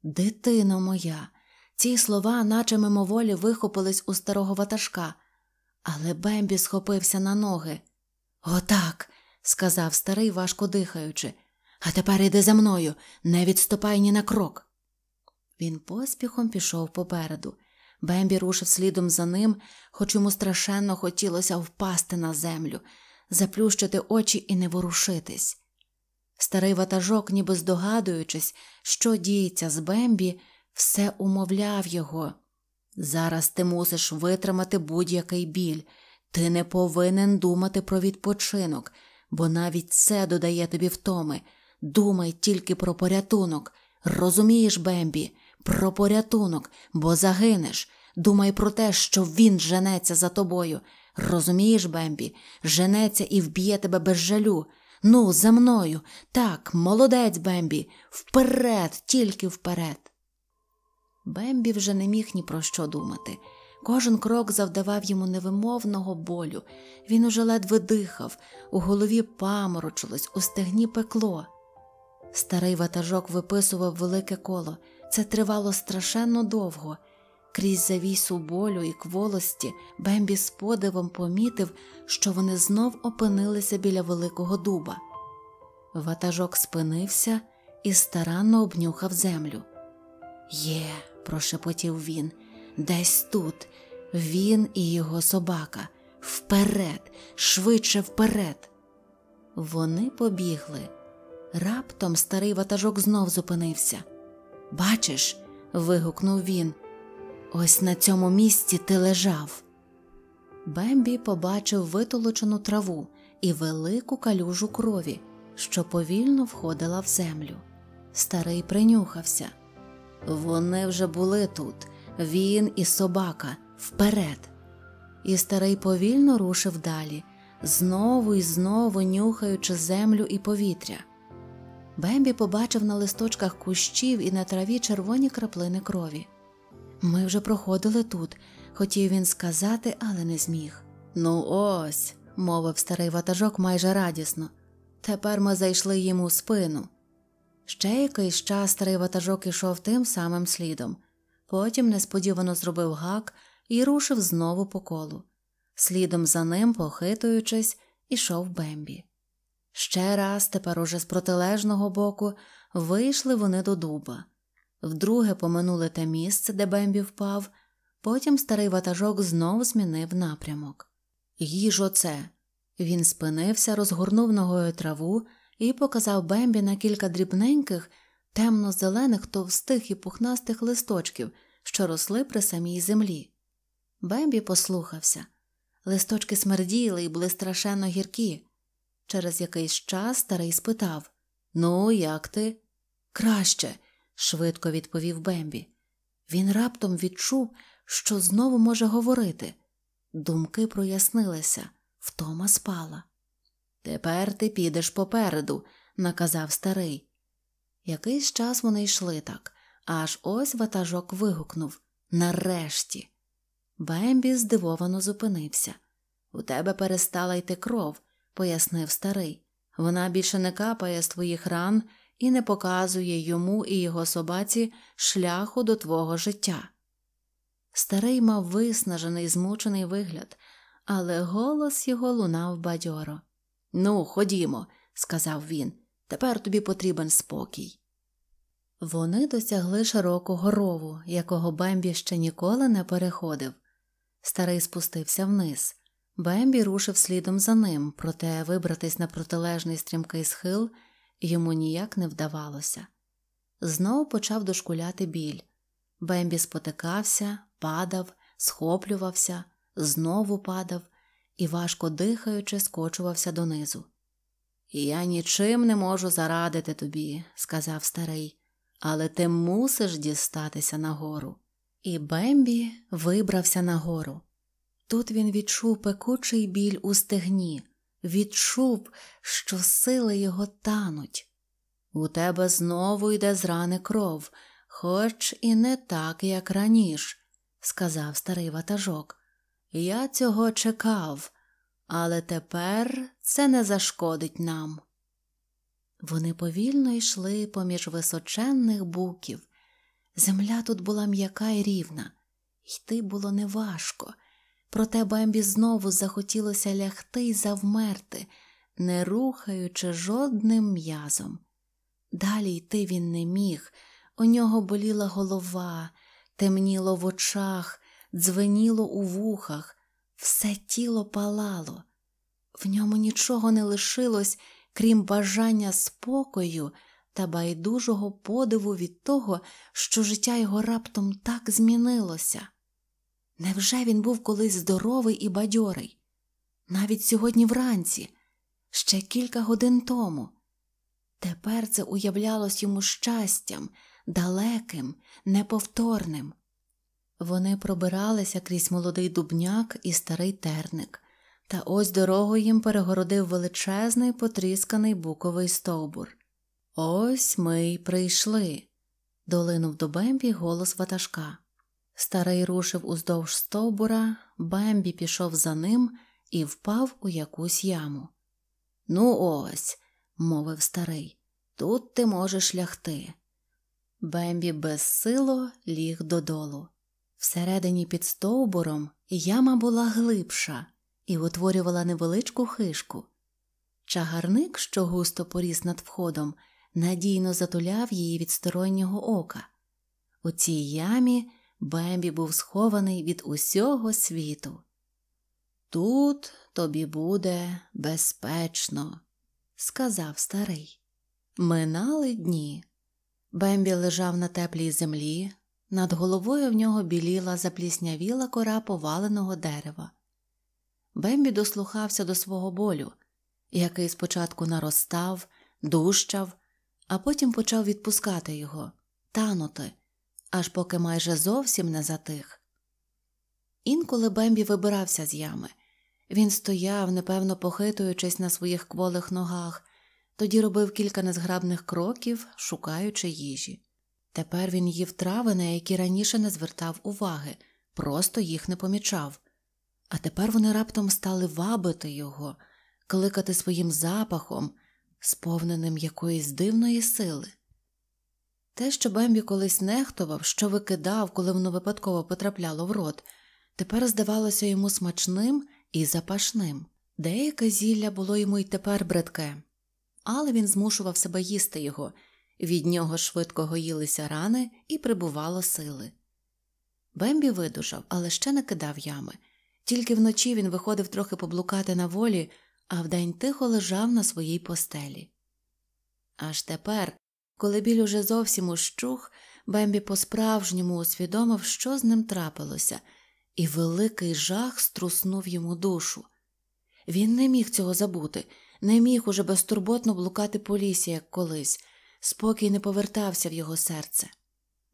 Дитино моя, ці слова, наче мимоволі, вихопились у старого ватажка, але Бембі схопився на ноги. Отак, сказав старий, важко дихаючи. А тепер іди за мною, не відступай ні на крок. Він поспіхом пішов попереду. Бембі рушив слідом за ним, хоч йому страшенно хотілося впасти на землю, заплющити очі і не ворушитись. Старий ватажок, ніби здогадуючись, що діється з Бембі, все умовляв його. Зараз ти мусиш витримати будь-який біль, ти не повинен думати про відпочинок бо навіть це додає тобі втоми. Думай тільки про порятунок. Розумієш, Бембі, про порятунок, бо загинеш. Думай про те, що він женеться за тобою. Розумієш, Бембі, женеться і вб'є тебе без жалю. Ну, за мною. Так, молодець Бембі, вперед, тільки вперед. Бембі вже не міг ні про що думати. Кожен крок завдавав йому невимовного болю, він уже ледве дихав, у голові паморочилось, у стегні пекло. Старий ватажок виписував велике коло, це тривало страшенно довго. Крізь завісу болю і кволості Бембі з подивом помітив, що вони знов опинилися біля Великого дуба. Ватажок спинився і старанно обнюхав землю. Є, прошепотів він десь тут, він і його собака вперед, швидше вперед. Вони побігли. Раптом старий ватажок знов зупинився. Бачиш, вигукнув він. Ось на цьому місці ти лежав. Бембі побачив витолочену траву і велику калюжу крові, що повільно входила в землю. Старий принюхався. Вони вже були тут, він і собака вперед. І старий повільно рушив далі, знову і знову нюхаючи землю і повітря. Бембі побачив на листочках кущів і на траві червоні краплини крові. Ми вже проходили тут, хотів він сказати, але не зміг. Ну, ось, мовив старий ватажок майже радісно. Тепер ми зайшли йому у спину. Ще якийсь час старий ватажок ішов тим самим слідом потім несподівано зробив гак і рушив знову по колу. Слідом за ним, похитуючись, ішов Бембі. Ще раз, тепер уже з протилежного боку, вийшли вони до дуба, вдруге поминули те місце, де Бембі впав, потім старий ватажок знов змінив напрямок. Їж оце. Він спинився, розгорнув ногою траву і показав Бембі на кілька дрібненьких темно-зелених товстих і пухнастих листочків, що росли при самій землі. Бембі послухався. Листочки смерділи і були страшенно гіркі. Через якийсь час старий спитав Ну, як ти? Краще, швидко відповів Бембі. Він раптом відчув, що знову може говорити. Думки прояснилися, втома спала. Тепер ти підеш попереду, наказав старий. Якийсь час вони йшли так, аж ось ватажок вигукнув Нарешті. Бембі здивовано зупинився. У тебе перестала йти кров, пояснив старий. Вона більше не капає з твоїх ран і не показує йому і його собаці шляху до твого життя. Старий мав виснажений, змучений вигляд, але голос його лунав бадьоро. Ну, ходімо, сказав він. Тепер тобі потрібен спокій. Вони досягли широкого рову, якого Бембі ще ніколи не переходив. Старий спустився вниз. Бембі рушив слідом за ним, проте вибратись на протилежний стрімкий схил йому ніяк не вдавалося. Знову почав дошкуляти біль. Бембі спотикався, падав, схоплювався, знову падав і, важко дихаючи, скочувався донизу. Я нічим не можу зарадити тобі, сказав старий, але ти мусиш дістатися нагору. І Бембі вибрався нагору. Тут він відчув пекучий біль у стегні, відчув, що сили його тануть. У тебе знову йде зрани кров, хоч і не так, як раніше, сказав старий ватажок. Я цього чекав але тепер це не зашкодить нам. Вони повільно йшли поміж височенних буків. Земля тут була м'яка й рівна, йти було неважко. Проте Бембі знову захотілося лягти й завмерти, не рухаючи жодним м'язом. Далі йти він не міг, у нього боліла голова, темніло в очах, дзвеніло у вухах, все тіло палало, в ньому нічого не лишилось, крім бажання спокою та байдужого подиву від того, що життя його раптом так змінилося. Невже він був колись здоровий і бадьорий? Навіть сьогодні вранці, ще кілька годин тому. Тепер це уявлялось йому щастям, далеким, неповторним. Вони пробиралися крізь молодий дубняк і старий терник, та ось дорогу їм перегородив величезний потрісканий буковий стовбур. Ось ми й прийшли, долинув до Бембі голос ватажка. Старий рушив уздовж стовбура, Бембі пішов за ним і впав у якусь яму. Ну, ось, мовив старий, тут ти можеш лягти. Бембі безсило ліг додолу. Всередині під стовбуром яма була глибша і утворювала невеличку хишку. Чагарник, що густо поріс над входом, надійно затуляв її від стороннього ока. У цій ямі Бембі був схований від усього світу. Тут тобі буде безпечно, сказав старий. Минали дні. Бембі лежав на теплій землі, над головою в нього біліла запліснявіла кора поваленого дерева. Бембі дослухався до свого болю, який спочатку наростав, дужчав, а потім почав відпускати його, танути, аж поки майже зовсім не затих. Інколи Бембі вибирався з ями. Він стояв, непевно похитуючись на своїх кволих ногах, тоді робив кілька незграбних кроків, шукаючи їжі. Тепер він їв трави, на які раніше не звертав уваги, просто їх не помічав. А тепер вони раптом стали вабити його, кликати своїм запахом, сповненим якоїсь дивної сили. Те, що Бембі колись нехтував, що викидав, коли воно випадково потрапляло в рот, тепер здавалося йому смачним і запашним. Деяке зілля було йому й тепер бредке, але він змушував себе їсти його від нього швидко гоїлися рани і прибувало сили. Бембі видужав, але ще не кидав ями. Тільки вночі він виходив трохи поблукати на волі, а вдень тихо лежав на своїй постелі. Аж тепер, коли біль уже зовсім ущух, Бембі по справжньому усвідомив, що з ним трапилося, і великий жах струснув йому душу. Він не міг цього забути, не міг уже безтурботно блукати по лісі, як колись спокій не повертався в його серце.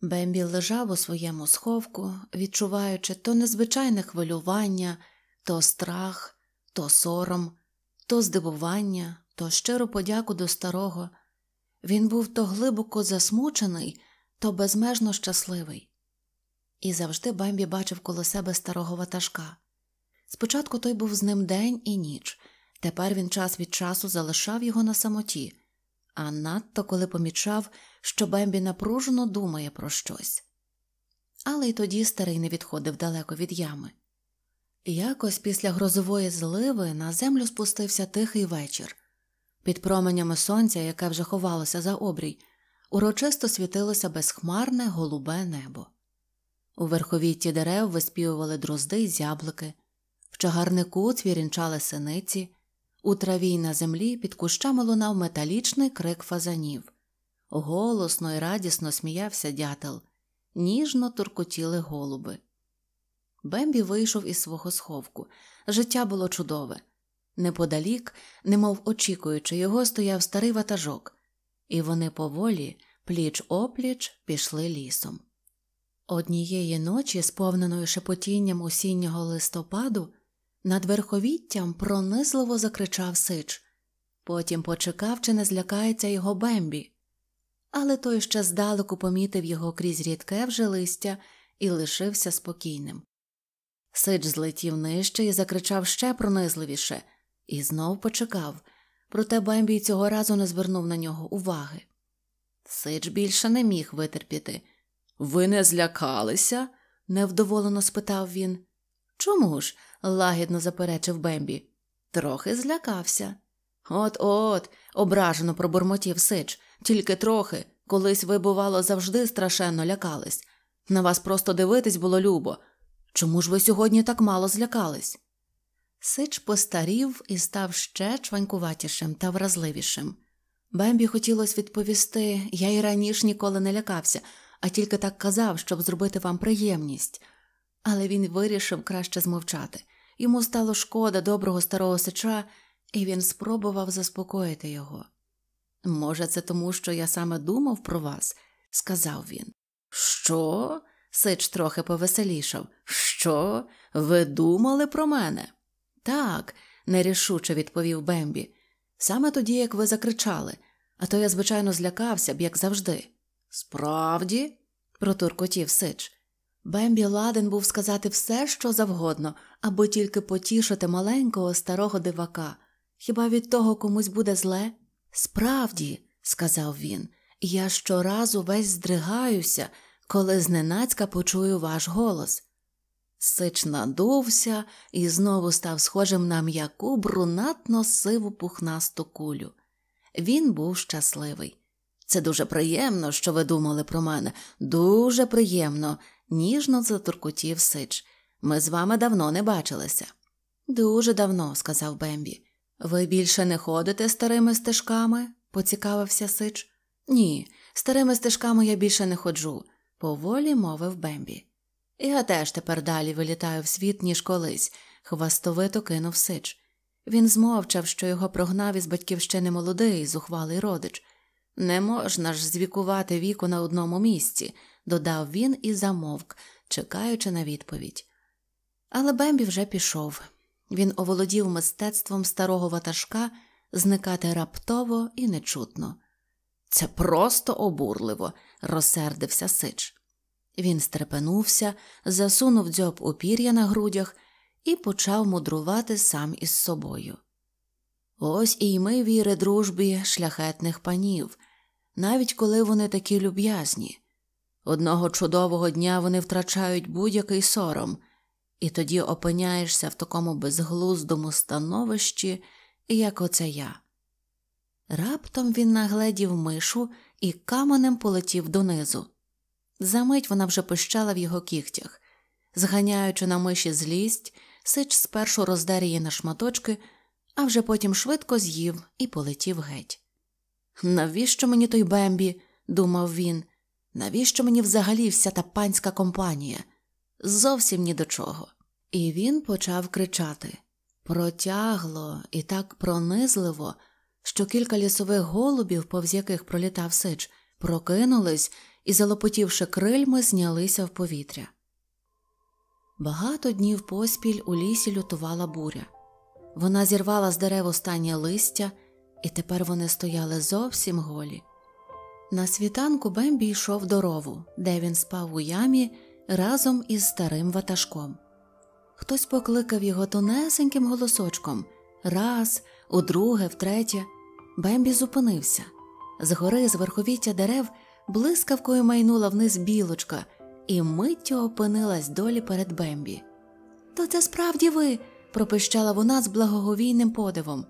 Бембі лежав у своєму сховку, відчуваючи то незвичайне хвилювання, то страх, то сором, то здивування, то щиру подяку до старого. Він був то глибоко засмучений, то безмежно щасливий. І завжди Бембі бачив коло себе старого ватажка. Спочатку той був з ним день і ніч, тепер він час від часу залишав його на самоті, а надто коли помічав, що Бембі напружено думає про щось. Але й тоді старий не відходив далеко від ями. Якось після грозової зливи на землю спустився тихий вечір. Під променями сонця, яке вже ховалося за обрій, урочисто світилося безхмарне голубе небо. У верховітті дерев виспівували дрозди й зяблики, в чагарнику цвірінчали синиці, у траві й на землі під кущами лунав металічний крик фазанів. Голосно й радісно сміявся дятел, ніжно туркотіли голуби. Бембі вийшов із свого сховку. Життя було чудове. Неподалік, немов очікуючи, його стояв старий ватажок, і вони поволі, пліч опліч, пішли лісом. Однієї ночі, сповненої шепотінням осіннього листопаду, над верховіттям пронизливо закричав Сич, потім почекав, чи не злякається його Бембі, але той ще здалеку помітив його крізь рідке вже листя і лишився спокійним. Сич злетів нижче і закричав ще пронизливіше, і знов почекав, проте Бембі цього разу не звернув на нього уваги. Сич більше не міг витерпіти. Ви не злякалися? невдоволено спитав він. Чому ж? лагідно заперечив Бембі. Трохи злякався. От от, ображено пробурмотів Сич, тільки трохи, колись ви, бувало, завжди страшенно лякались. На вас просто дивитись було любо. Чому ж ви сьогодні так мало злякались? Сич постарів і став ще чванькуватішим та вразливішим. Бембі хотілося відповісти я і раніше ніколи не лякався, а тільки так казав, щоб зробити вам приємність але він вирішив краще змовчати. Йому стало шкода доброго старого Сича, і він спробував заспокоїти його. Може, це тому, що я саме думав про вас, сказав він. Що? Сич трохи повеселішав. Що? Ви думали про мене? Так, нерішуче відповів Бембі. Саме тоді, як ви закричали, а то я, звичайно, злякався б, як завжди. Справді? протуркотів Сич. Бембі ладен був сказати все, що завгодно, або тільки потішити маленького старого дивака. Хіба від того комусь буде зле? Справді, сказав він, я щоразу весь здригаюся, коли зненацька почую ваш голос. Сич надувся і знову став схожим на м'яку, брунатно сиву пухнасту кулю. Він був щасливий. Це дуже приємно, що ви думали про мене, дуже приємно ніжно затуркотів Сич. Ми з вами давно не бачилися. Дуже давно, сказав Бембі. Ви більше не ходите старими стежками? поцікавився Сич. Ні, старими стежками я більше не ходжу, поволі мовив Бембі. Я теж тепер далі вилітаю в світ, ніж колись, хвастовито кинув Сич. Він змовчав, що його прогнав із батьківщини молодий, зухвалий родич. Не можна ж звікувати віку на одному місці, додав він і замовк, чекаючи на відповідь. Але Бембі вже пішов. Він оволодів мистецтвом старого ватажка зникати раптово і нечутно. Це просто обурливо, розсердився Сич. Він стрепенувся, засунув дзьоб у пір'я на грудях і почав мудрувати сам із собою. Ось і й ми віри дружбі шляхетних панів, навіть коли вони такі люб'язні. Одного чудового дня вони втрачають будь-який сором, і тоді опиняєшся в такому безглуздому становищі, як оце я. Раптом він нагледів мишу і каменем полетів донизу. Замить вона вже пищала в його кігтях. Зганяючи на миші злість, сич спершу роздер її на шматочки, а вже потім швидко з'їв і полетів геть. Навіщо мені той Бембі? думав він. Навіщо мені взагалі вся та панська компанія? Зовсім ні до чого. І він почав кричати протягло і так пронизливо, що кілька лісових голубів, повз яких пролітав сич, прокинулись і, залопотівши крильми, знялися в повітря. Багато днів поспіль у лісі лютувала буря. Вона зірвала з дерев останнє листя, і тепер вони стояли зовсім голі. На світанку Бембі йшов до рову, де він спав у ямі разом із старим ватажком. Хтось покликав його тонесеньким голосочком раз, удруге, втретє. Бембі зупинився. Згори з верховіття дерев блискавкою майнула вниз білочка і миттю опинилась долі перед Бембі. То це справді ви, пропищала вона з благоговійним подивом.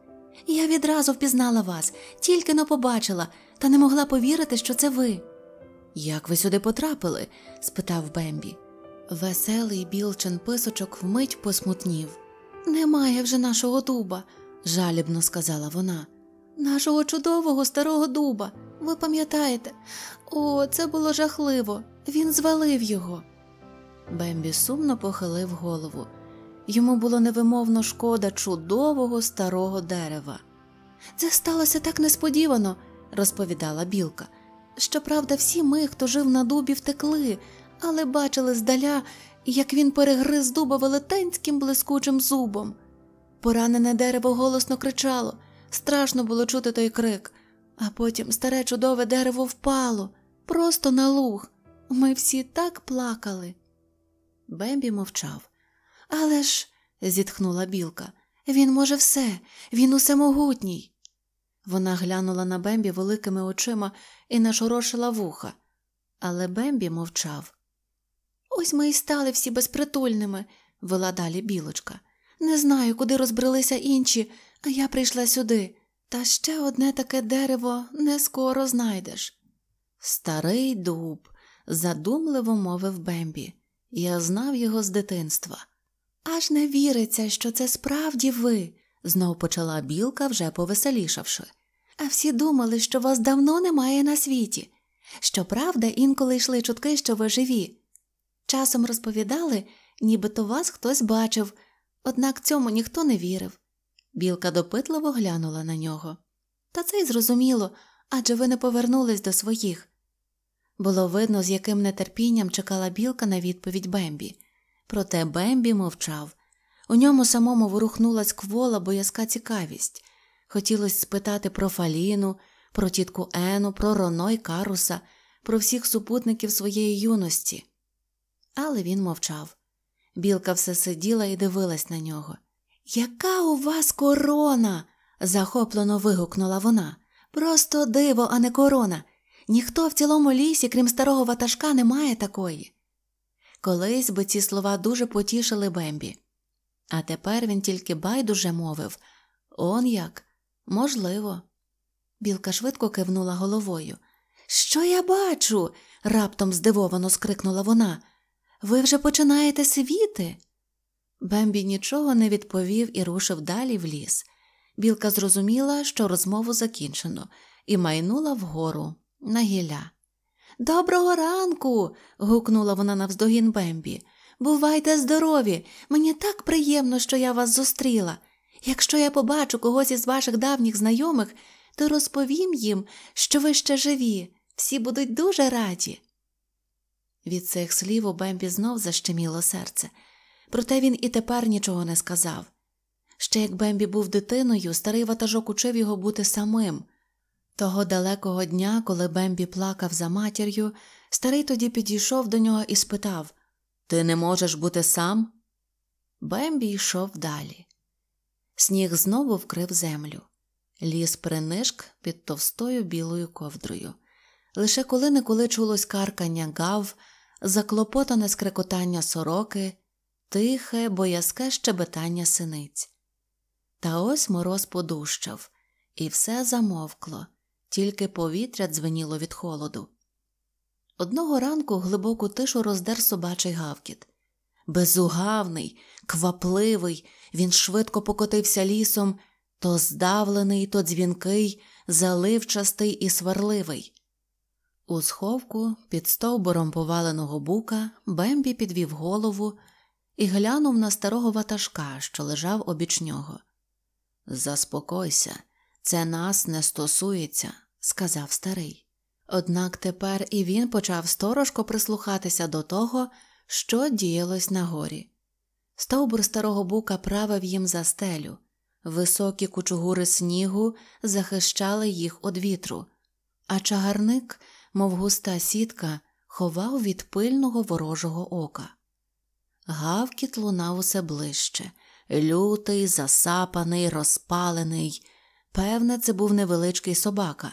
Я відразу впізнала вас, тільки но побачила та не могла повірити, що це ви. Як ви сюди потрапили? спитав Бембі. Веселий білчен писочок вмить посмутнів. Немає вже нашого дуба, жалібно сказала вона. Нашого чудового старого дуба. Ви пам'ятаєте? О, це було жахливо. Він звалив його. Бембі сумно похилив голову. Йому було невимовно шкода чудового старого дерева. Це сталося так несподівано розповідала білка. Щоправда, всі ми, хто жив на дубі, втекли, але бачили здаля, як він перегриз дуба велетенським блискучим зубом. Поранене дерево голосно кричало, страшно було чути той крик, а потім старе чудове дерево впало, просто на луг. Ми всі так плакали. Бембі мовчав. Але ж, зітхнула білка, він може все, він усемогутній. Вона глянула на Бембі великими очима і нашорошила вуха, але Бембі мовчав. Ось ми і стали всі безпритульними, вела далі білочка. Не знаю, куди розбрелися інші, а я прийшла сюди. Та ще одне таке дерево не скоро знайдеш. Старий дуб, задумливо мовив Бембі. Я знав його з дитинства. Аж не віриться, що це справді ви знов почала білка, вже повеселішавши. А всі думали, що вас давно немає на світі. Щоправда, інколи йшли чутки, що ви живі. Часом розповідали, нібито вас хтось бачив, однак цьому ніхто не вірив. Білка допитливо глянула на нього. Та це й зрозуміло адже ви не повернулись до своїх. Було видно, з яким нетерпінням чекала білка на відповідь Бембі. Проте Бембі мовчав, у ньому самому вирухнулась квола боязка цікавість. Хотілося спитати про Фаліну, про тітку Ену, про Роно й Каруса, про всіх супутників своєї юності. Але він мовчав. Білка все сиділа і дивилась на нього. Яка у вас корона? захоплено вигукнула вона. Просто диво, а не корона. Ніхто в цілому лісі, крім старого ватажка, не має такої. Колись би ці слова дуже потішили Бембі. А тепер він тільки байдуже мовив он як, можливо. Білка швидко кивнула головою. Що я бачу? раптом здивовано скрикнула вона. Ви вже починаєте світи. Бембі нічого не відповів і рушив далі в ліс. Білка зрозуміла, що розмову закінчено, і майнула вгору на гілля. Доброго ранку. гукнула вона навздогін Бембі. Бувайте здорові! Мені так приємно, що я вас зустріла. Якщо я побачу когось із ваших давніх знайомих, то розповім їм, що ви ще живі, всі будуть дуже раді. Від цих слів у Бембі знов защеміло серце, проте він і тепер нічого не сказав. Ще як Бембі був дитиною, старий ватажок учив його бути самим. Того далекого дня, коли Бембі плакав за матір'ю, старий тоді підійшов до нього і спитав ти не можеш бути сам? Бембі йшов далі. Сніг знову вкрив землю. Ліс принишк під товстою білою ковдрою. Лише коли неколи чулось каркання гав, заклопотане скрекотання сороки, тихе, боязке щебетання синиць. Та ось мороз подущав, і все замовкло, тільки повітря дзвеніло від холоду. Одного ранку глибоку тишу роздер собачий гавкіт. Безугавний, квапливий, він швидко покотився лісом, то здавлений, то дзвінкий, заливчастий і сварливий. У сховку під стовбором поваленого бука Бембі підвів голову і глянув на старого ватажка, що лежав обіч нього. Заспокойся, це нас не стосується, сказав старий. Однак тепер і він почав сторожко прислухатися до того, що діялось на горі. Стовбур старого бука правив їм за стелю, високі кучугури снігу захищали їх від вітру, а чагарник, мов густа сітка, ховав від пильного ворожого ока. Гавкіт лунав усе ближче, лютий, засапаний, розпалений. Певне, це був невеличкий собака.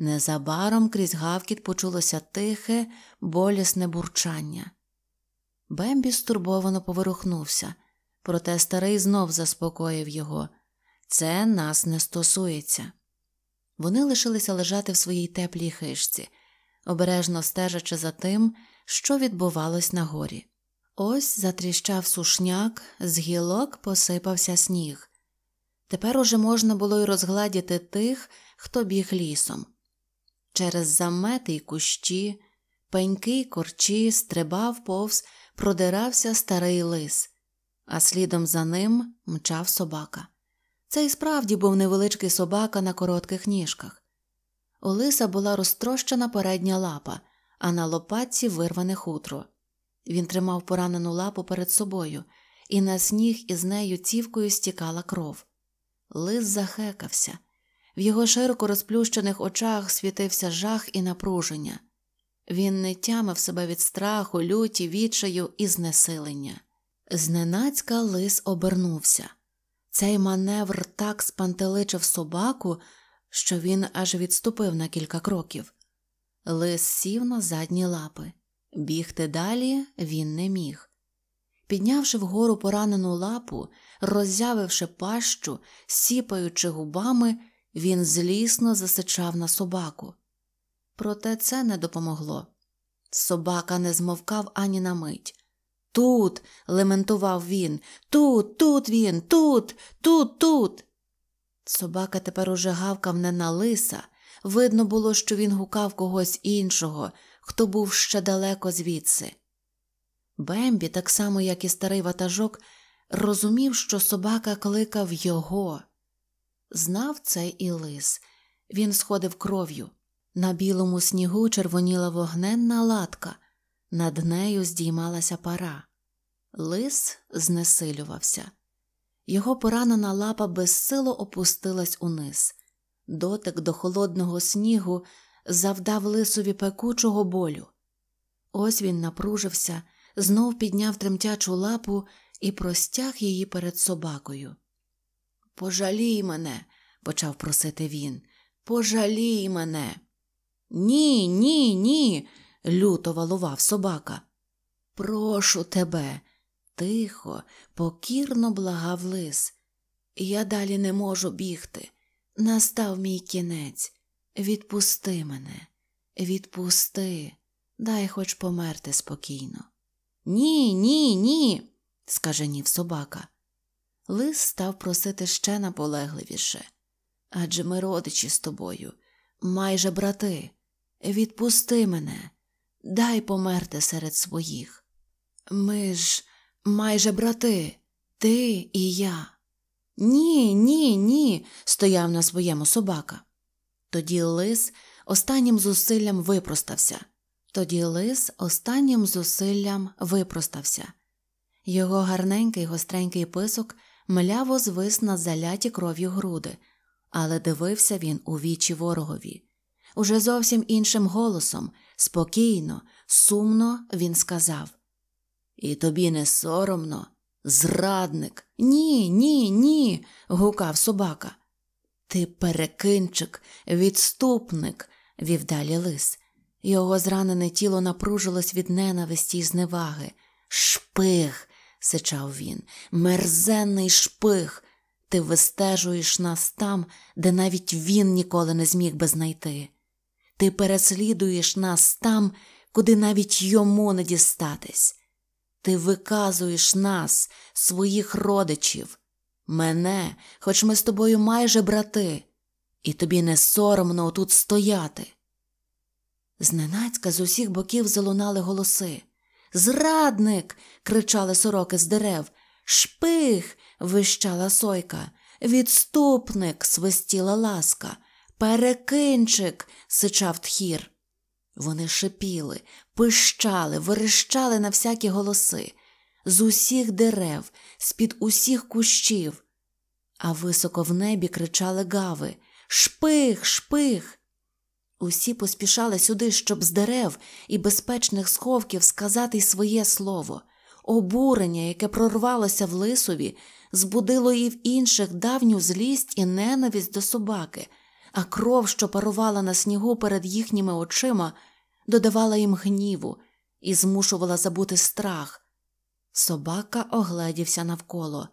Незабаром крізь гавкіт почулося тихе, болісне бурчання. Бембі стурбовано поворухнувся, проте старий знов заспокоїв його це нас не стосується. Вони лишилися лежати в своїй теплій хижці, обережно стежачи за тим, що відбувалось на горі. Ось затріщав сушняк, з гілок посипався сніг. Тепер уже можна було й розгладіти тих, хто біг лісом через замети й кущі, пеньки й корчі, стрибав повз, продирався старий лис, а слідом за ним мчав собака. Це і справді був невеличкий собака на коротких ніжках. У лиса була розтрощена передня лапа, а на лопатці вирване хутро. Він тримав поранену лапу перед собою, і на сніг із нею цівкою стікала кров. Лис захекався. В його широко розплющених очах світився жах і напруження. Він не тямив себе від страху, люті, відчаю і знесилення. Зненацька лис обернувся. Цей маневр так спантеличив собаку, що він аж відступив на кілька кроків. Лис сів на задні лапи. Бігти далі він не міг. Піднявши вгору поранену лапу, роззявивши пащу, сіпаючи губами, він злісно засичав на собаку. Проте це не допомогло. Собака не змовкав ані на мить. Тут, лементував він, тут, тут він, тут, тут, тут. Собака тепер уже гавкав не на лиса. Видно було, що він гукав когось іншого, хто був ще далеко звідси. Бембі, так само як і старий ватажок, розумів, що собака кликав його. Знав це і лис. Він сходив кров'ю. На білому снігу червоніла вогненна латка, над нею здіймалася пара. Лис знесилювався. Його поранена лапа безсило опустилась униз. Дотик до холодного снігу завдав лисові пекучого болю. Ось він напружився, знов підняв тремтячу лапу і простяг її перед собакою. Пожалій мене, почав просити він. Пожалій мене. Ні, ні, ні, люто валував собака. Прошу тебе, тихо, покірно благав лис. Я далі не можу бігти. Настав мій кінець. Відпусти мене, відпусти, дай хоч померти спокійно. Ні, ні, ні, скаженів собака. Лис став просити ще наполегливіше. Адже ми родичі з тобою, майже брати. Відпусти мене, дай померти серед своїх. Ми ж майже брати, ти і я. Ні, ні, ні, стояв на своєму собака. Тоді лис останнім зусиллям випростався. Тоді лис останнім зусиллям випростався. Його гарненький гостренький писок мляво звис на заляті кров'ю груди, але дивився він у вічі ворогові. Уже зовсім іншим голосом, спокійно, сумно він сказав І тобі не соромно, зрадник. Ні, ні, ні. гукав собака. Ти перекинчик, відступник, вів далі лис. Його зранене тіло напружилось від ненависті і зневаги. Шпиг, сичав він. Мерзенний шпих. Ти вистежуєш нас там, де навіть він ніколи не зміг би знайти. Ти переслідуєш нас там, куди навіть йому не дістатись. Ти виказуєш нас, своїх родичів, мене, хоч ми з тобою майже брати, і тобі не соромно отут стояти. Зненацька з усіх боків залунали голоси. Зрадник. кричали сороки з дерев. Шпих. вищала сойка. Відступник. свистіла ласка. Перекинчик. сичав тхір. Вони шипіли, пищали, верещали на всякі голоси. З усіх дерев, з-під усіх кущів, а високо в небі кричали гави Шпих, шпих. Усі поспішали сюди, щоб з дерев і безпечних сховків сказати й своє слово. Обурення, яке прорвалося в лисові, збудило і в інших давню злість і ненависть до собаки, а кров, що парувала на снігу перед їхніми очима, додавала їм гніву і змушувала забути страх. Собака огледівся навколо.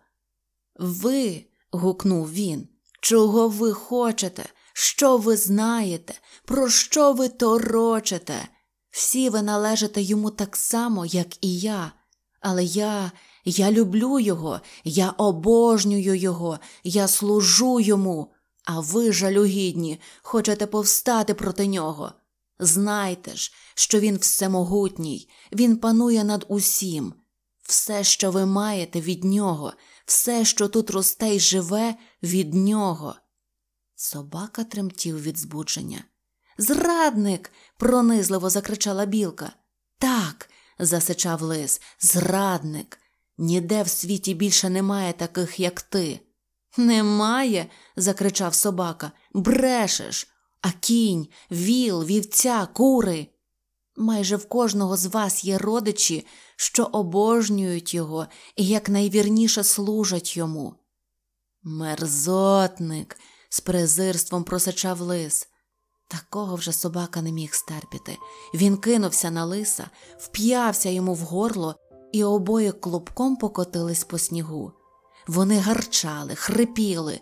Ви. гукнув він. Чого ви хочете? що ви знаєте, про що ви торочите. Всі ви належите йому так само, як і я. Але я, я люблю його, я обожнюю його, я служу йому, а ви, жалюгідні, хочете повстати проти нього. Знайте ж, що він всемогутній, він панує над усім. Все, що ви маєте від нього, все, що тут росте й живе, від нього. Собака тремтів від збудження. Зрадник. пронизливо закричала білка. Так, засичав лис. Зрадник. Ніде в світі більше немає таких, як ти. Немає. закричав собака. Брешеш. А кінь, віл, вівця, кури. Майже в кожного з вас є родичі, що обожнюють його і якнайвірніше служать йому. Мерзотник з презирством просичав лис. Такого вже собака не міг стерпіти. Він кинувся на лиса, вп'явся йому в горло, і обоє клубком покотились по снігу. Вони гарчали, хрипіли,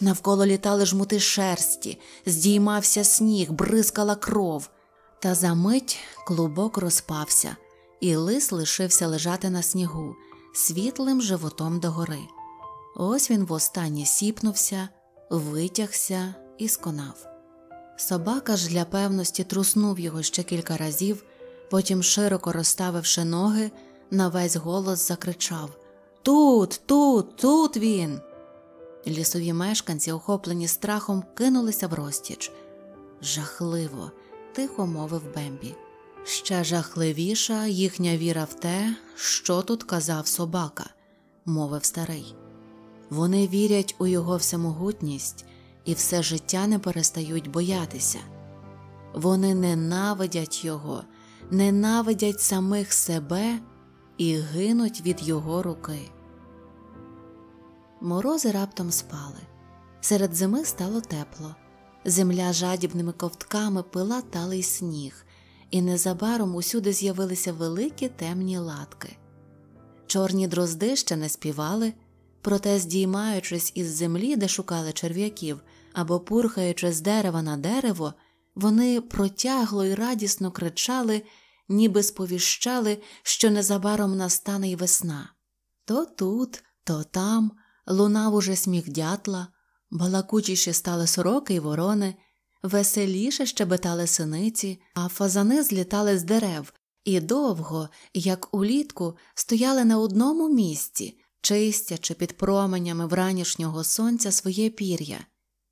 навколо літали жмути шерсті, здіймався сніг, бризкала кров. Та за мить клубок розпався, і лис лишився лежати на снігу світлим животом догори. Ось він востаннє сіпнувся витягся і сконав. Собака ж для певності труснув його ще кілька разів, потім, широко розставивши ноги, на весь голос закричав Тут, тут, тут він. Лісові мешканці, охоплені страхом, кинулися в розтіч. Жахливо, тихо мовив Бембі. Ще жахливіша їхня віра в те, що тут казав собака, мовив старий. Вони вірять у Його всемогутність і все життя не перестають боятися. Вони ненавидять Його, ненавидять самих себе і гинуть від Його руки. Морози раптом спали. Серед зими стало тепло. Земля жадібними ковтками пила талий сніг, і незабаром усюди з'явилися великі темні латки. Чорні дрозди ще не співали проте здіймаючись із землі, де шукали черв'яків, або пурхаючи з дерева на дерево, вони протягло й радісно кричали, ніби сповіщали, що незабаром настане й весна. То тут, то там лунав уже сміх дятла, балакучіші стали сороки й ворони, веселіше щебетали синиці, а фазани злітали з дерев і довго, як улітку, стояли на одному місці, чистячи під променями вранішнього сонця своє пір'я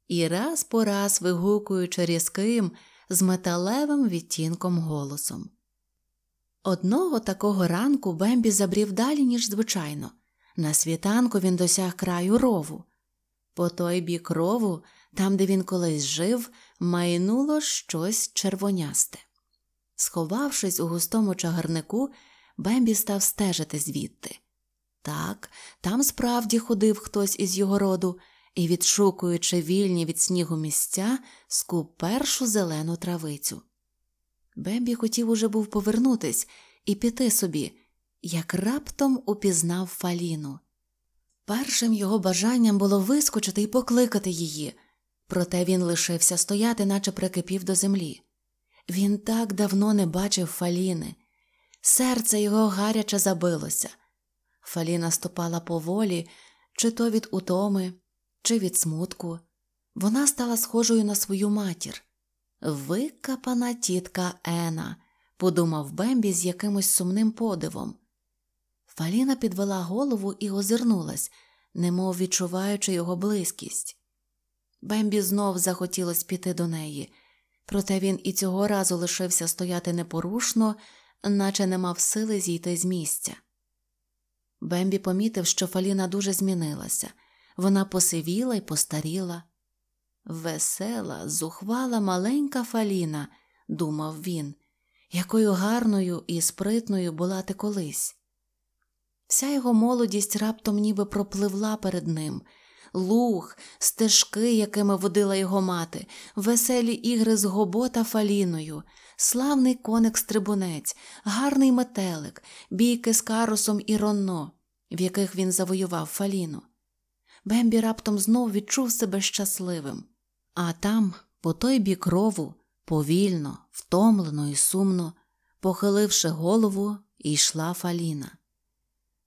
і раз по раз вигукуючи різким, з металевим відтінком голосом. Одного такого ранку Бембі забрів далі, ніж звичайно. На світанку він досяг краю рову. По той бік рову, там, де він колись жив, майнуло щось червонясте. Сховавшись у густому чагарнику, Бембі став стежити звідти. Так, там справді ходив хтось із його роду і, відшукуючи вільні від снігу місця, скуп першу зелену травицю. Бембі хотів уже був повернутись і піти собі, як раптом упізнав Фаліну. Першим його бажанням було вискочити і покликати її, проте він лишився стояти, наче прикипів до землі. Він так давно не бачив Фаліни. Серце його гаряче забилося. Фаліна ступала поволі, чи то від утоми, чи від смутку. Вона стала схожою на свою матір. Викапана тітка Ена, подумав Бембі з якимось сумним подивом. Фаліна підвела голову і озирнулась, немов відчуваючи його близькість. Бембі знов захотілося піти до неї, проте він і цього разу лишився стояти непорушно, наче не мав сили зійти з місця. Бембі помітив, що Фаліна дуже змінилася. Вона посивіла і постаріла. Весела, зухвала маленька Фаліна, думав він, якою гарною і спритною була ти колись. Вся його молодість раптом ніби пропливла перед ним. Луг, стежки, якими водила його мати, веселі ігри з Гобота Фаліною, славний коник стрибунець, гарний метелик, бійки з карусом і ронно, в яких він завоював Фаліну. Бембі раптом знов відчув себе щасливим, а там, по той бік рову, повільно, втомлено і сумно, похиливши голову, йшла Фаліна.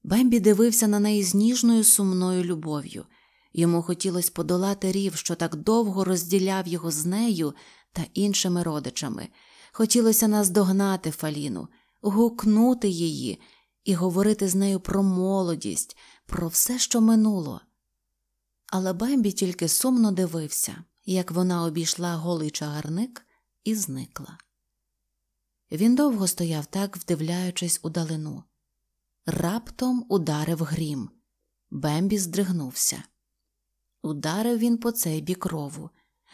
Бембі дивився на неї з ніжною сумною любов'ю. Йому хотілося подолати рів, що так довго розділяв його з нею та іншими родичами, Хотілося наздогнати Фаліну, гукнути її і говорити з нею про молодість, про все, що минуло. Але Бембі тільки сумно дивився, як вона обійшла голий чагарник і зникла. Він довго стояв так, вдивляючись у далину. Раптом ударив грім. Бембі здригнувся. Ударив він по цей бік рову.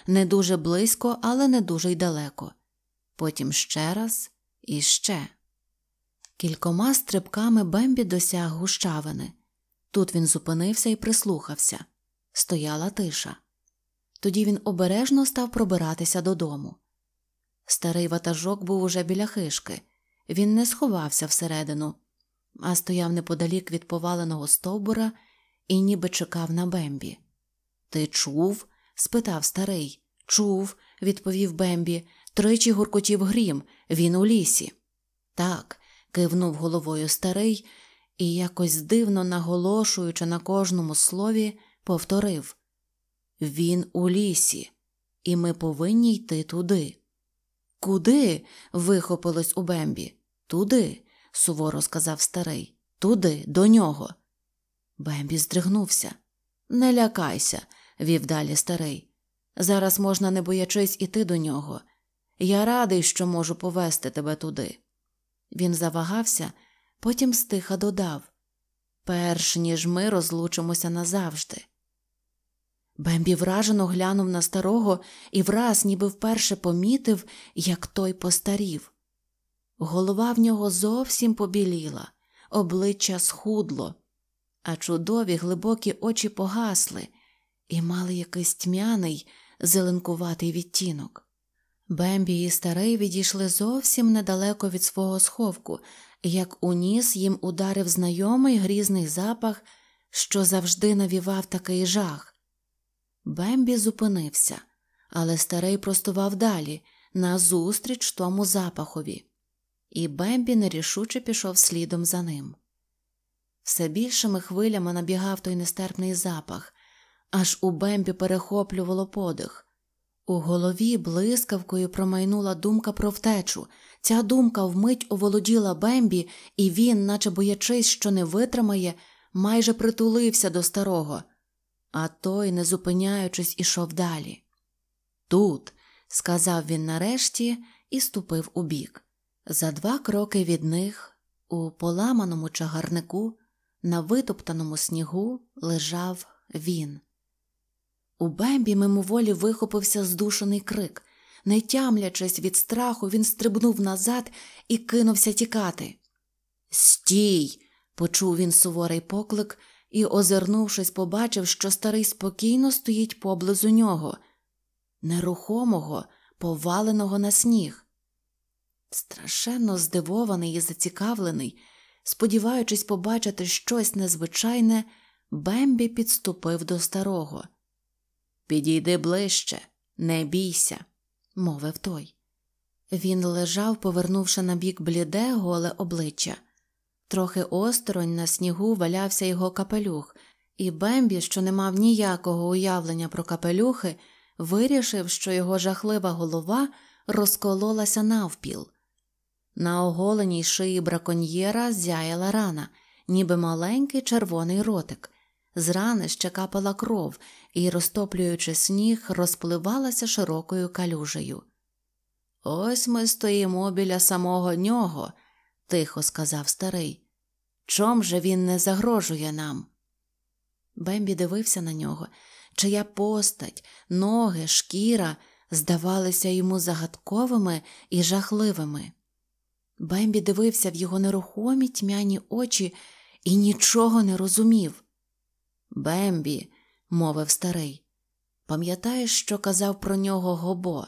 Не дуже близько, але не дуже й далеко потім ще раз і ще. Кількома стрибками Бембі досяг гущавини. Тут він зупинився і прислухався. Стояла тиша. Тоді він обережно став пробиратися додому. Старий ватажок був уже біля хишки. Він не сховався всередину, а стояв неподалік від поваленого стовбура і ніби чекав на Бембі. Ти чув? спитав старий. Чув, відповів Бембі, Тричі гуркотів грім, він у лісі. Так, кивнув головою старий і, якось дивно наголошуючи на кожному слові, повторив Він у лісі, і ми повинні йти туди. Куди? вихопилось у Бембі. Туди, суворо сказав старий. Туди, до нього. Бембі здригнувся. Не лякайся, вів далі старий. Зараз можна, не боячись, іти до нього. Я радий, що можу повести тебе туди. Він завагався, потім стиха додав перш ніж ми розлучимося назавжди. Бембі вражено глянув на старого і враз ніби вперше помітив, як той постарів. Голова в нього зовсім побіліла, обличчя схудло, а чудові глибокі очі погасли і мали якийсь тьмяний, зеленкуватий відтінок. Бембі і старий відійшли зовсім недалеко від свого сховку, як у ніс їм ударив знайомий грізний запах, що завжди навівав такий жах. Бембі зупинився, але старий простував далі, назустріч тому запахові, і Бембі нерішуче пішов слідом за ним. Все більшими хвилями набігав той нестерпний запах, аж у Бембі перехоплювало подих. У голові блискавкою промайнула думка про втечу. Ця думка вмить оволоділа Бембі, і він, наче боячись, що не витримає, майже притулився до старого. А той, не зупиняючись, ішов далі. Тут, сказав він нарешті і ступив у бік. За два кроки від них, у поламаному чагарнику, на витоптаному снігу лежав він. У Бембі мимоволі вихопився здушений крик. Не тямлячись від страху, він стрибнув назад і кинувся тікати. Стій! почув він суворий поклик і, озирнувшись, побачив, що старий спокійно стоїть поблизу нього, нерухомого, поваленого на сніг. Страшенно здивований і зацікавлений, сподіваючись побачити щось незвичайне, Бембі підступив до старого. Підійди ближче, не бійся, мовив той. Він лежав, повернувши на бік бліде, голе обличчя. Трохи осторонь на снігу валявся його капелюх, і Бембі, що не мав ніякого уявлення про капелюхи, вирішив, що його жахлива голова розкололася навпіл. На оголеній шиї браконьєра зяяла рана, ніби маленький червоний ротик. З рани ще капала кров і, розтоплюючи сніг, розпливалася широкою калюжею. Ось ми стоїмо біля самого нього, тихо сказав старий. Чом же він не загрожує нам? Бембі дивився на нього, чия постать, ноги, шкіра здавалися йому загадковими і жахливими. Бембі дивився в його нерухомі тьмяні очі і нічого не розумів. Бембі, мовив старий, пам'ятаєш, що казав про нього Гобо?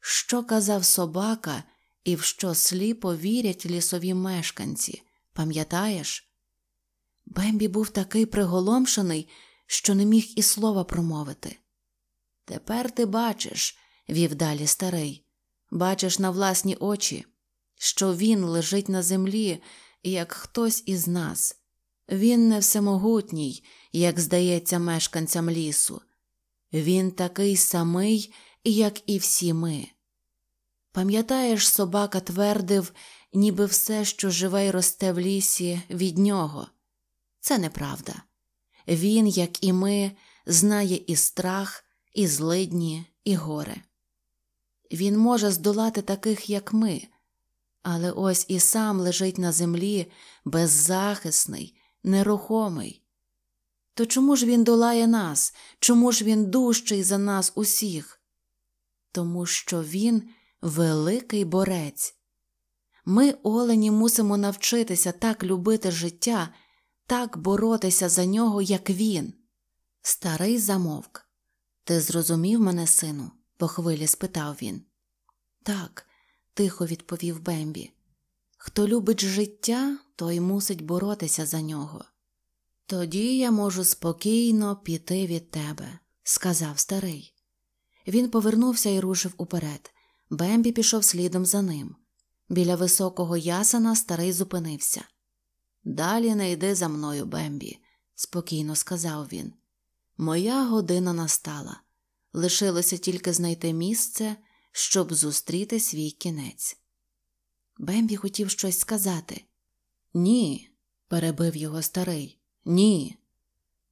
Що казав собака і в що сліпо вірять лісові мешканці? Пам'ятаєш? Бембі був такий приголомшений, що не міг і слова промовити. Тепер ти бачиш, вів далі старий, бачиш на власні очі, що він лежить на землі, як хтось із нас. Він не всемогутній, як здається мешканцям лісу. Він такий самий, як і всі ми. Пам'ятаєш, собака твердив, ніби все, що живе й росте в лісі, від нього. Це неправда. Він, як і ми, знає і страх, і злидні, і горе. Він може здолати таких, як ми, але ось і сам лежить на землі беззахисний, нерухомий. То чому ж він долає нас? Чому ж він дужчий за нас усіх? Тому що він великий борець. Ми, олені, мусимо навчитися так любити життя, так боротися за нього, як він. Старий замовк. Ти зрозумів мене, сину? по хвилі спитав він. Так, тихо відповів Бембі. Хто любить життя, той мусить боротися за нього. Тоді я можу спокійно піти від тебе, сказав старий. Він повернувся і рушив уперед. Бембі пішов слідом за ним. Біля високого ясена старий зупинився. Далі не йди за мною, Бембі, спокійно сказав він. Моя година настала. Лишилося тільки знайти місце, щоб зустріти свій кінець. Бембі хотів щось сказати. Ні, перебив його старий, ні.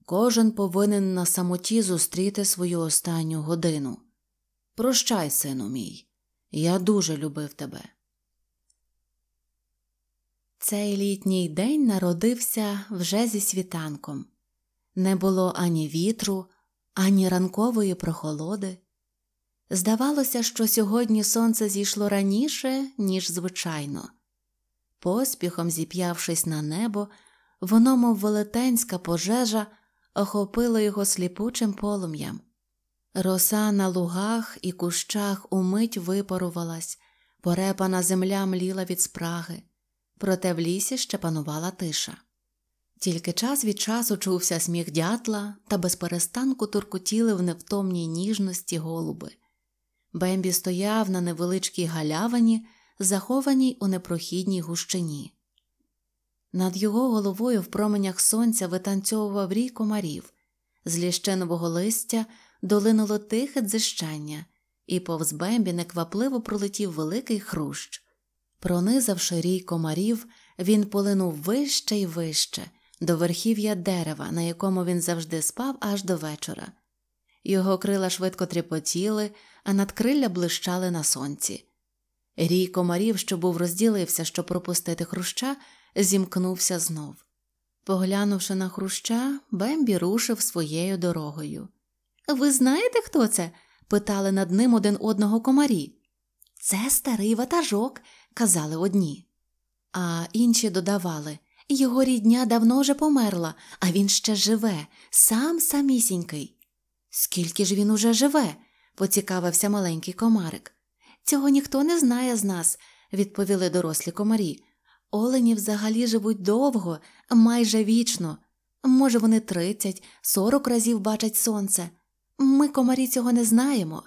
Кожен повинен на самоті зустріти свою останню годину. Прощай, сину мій, я дуже любив тебе. Цей літній день народився вже зі світанком. Не було ані вітру, ані ранкової прохолоди. Здавалося, що сьогодні сонце зійшло раніше, ніж звичайно. Поспіхом зіп'явшись на небо, воно, мов велетенська пожежа, охопило його сліпучим полум'ям. Роса на лугах і кущах умить випарувалась, порепана земля мліла від спраги, проте в лісі ще панувала тиша. Тільки час від часу чувся сміх дятла та безперестанку туркотіли в невтомній ніжності голуби. Бембі стояв на невеличкій галявині, захованій у непрохідній гущині. Над його головою в променях сонця витанцьовував рій комарів, з ліщинового листя долинуло тихе дзищання, і повз Бембі неквапливо пролетів великий хрущ. Пронизавши рій комарів, він полинув вище й вище, до верхів'я дерева, на якому він завжди спав аж до вечора. Його крила швидко тріпотіли, а надкрилля блищали на сонці. Рій комарів, що був розділився, щоб пропустити хруща, зімкнувся знов. Поглянувши на хруща, Бембі рушив своєю дорогою. Ви знаєте, хто це? питали над ним один одного комарі. Це старий ватажок, казали одні. А інші додавали його рідня давно вже померла, а він ще живе, сам самісінький. Скільки ж він уже живе? поцікавився маленький комарик. Цього ніхто не знає з нас, відповіли дорослі комарі. Олені взагалі живуть довго, майже вічно. Може, вони тридцять, сорок разів бачать сонце. Ми, комарі, цього не знаємо.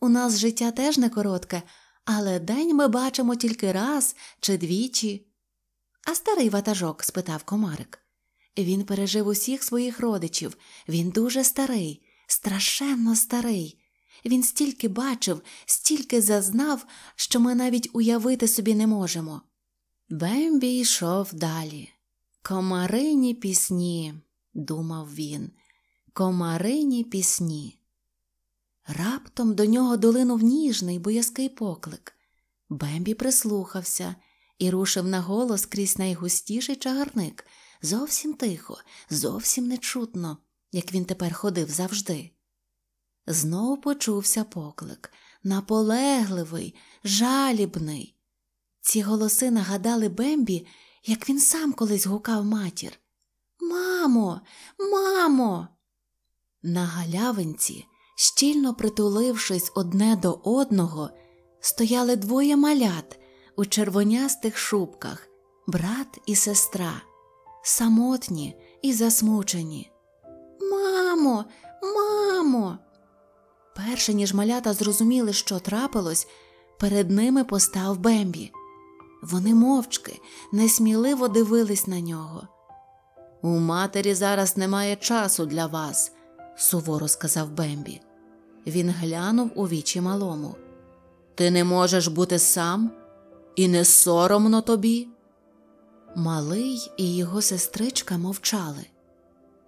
У нас життя теж не коротке, але день ми бачимо тільки раз чи двічі. А старий ватажок? спитав комарик. Він пережив усіх своїх родичів, він дуже старий страшенно старий. Він стільки бачив, стільки зазнав, що ми навіть уявити собі не можемо. Бембі йшов далі. Комарині пісні, думав він, комарині пісні. Раптом до нього долинув ніжний боязкий поклик. Бембі прислухався і рушив на голос крізь найгустіший чагарник. Зовсім тихо, зовсім нечутно як він тепер ходив завжди. Знову почувся поклик наполегливий, жалібний. Ці голоси нагадали Бембі, як він сам колись гукав матір. Мамо, мамо! На галявинці, щільно притулившись одне до одного, стояли двоє малят у червонястих шубках брат і сестра, самотні і засмучені. Мамо, мамо. Перше ніж малята зрозуміли, що трапилось, перед ними постав Бембі. Вони мовчки, несміливо дивились на нього. У матері зараз немає часу для вас, суворо сказав Бембі. Він глянув у вічі малому. Ти не можеш бути сам, і не соромно тобі. Малий і його сестричка мовчали.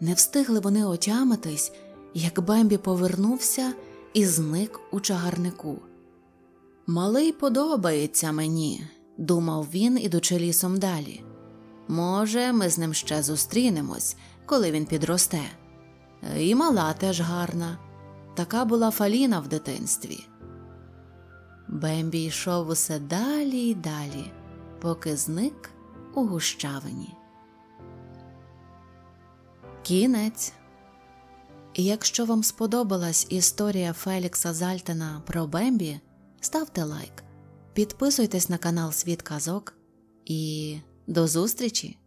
Не встигли вони отямитись, як Бембі повернувся і зник у чагарнику. Малий подобається мені, думав він, ідучи лісом далі. Може, ми з ним ще зустрінемось, коли він підросте. І мала теж гарна, така була Фаліна в дитинстві. Бембі йшов усе далі й далі, поки зник у гущавині. Кінець. Якщо вам сподобалась історія Фелікса Зальтена про Бембі, ставте лайк, підписуйтесь на канал Світ Казок і до зустрічі!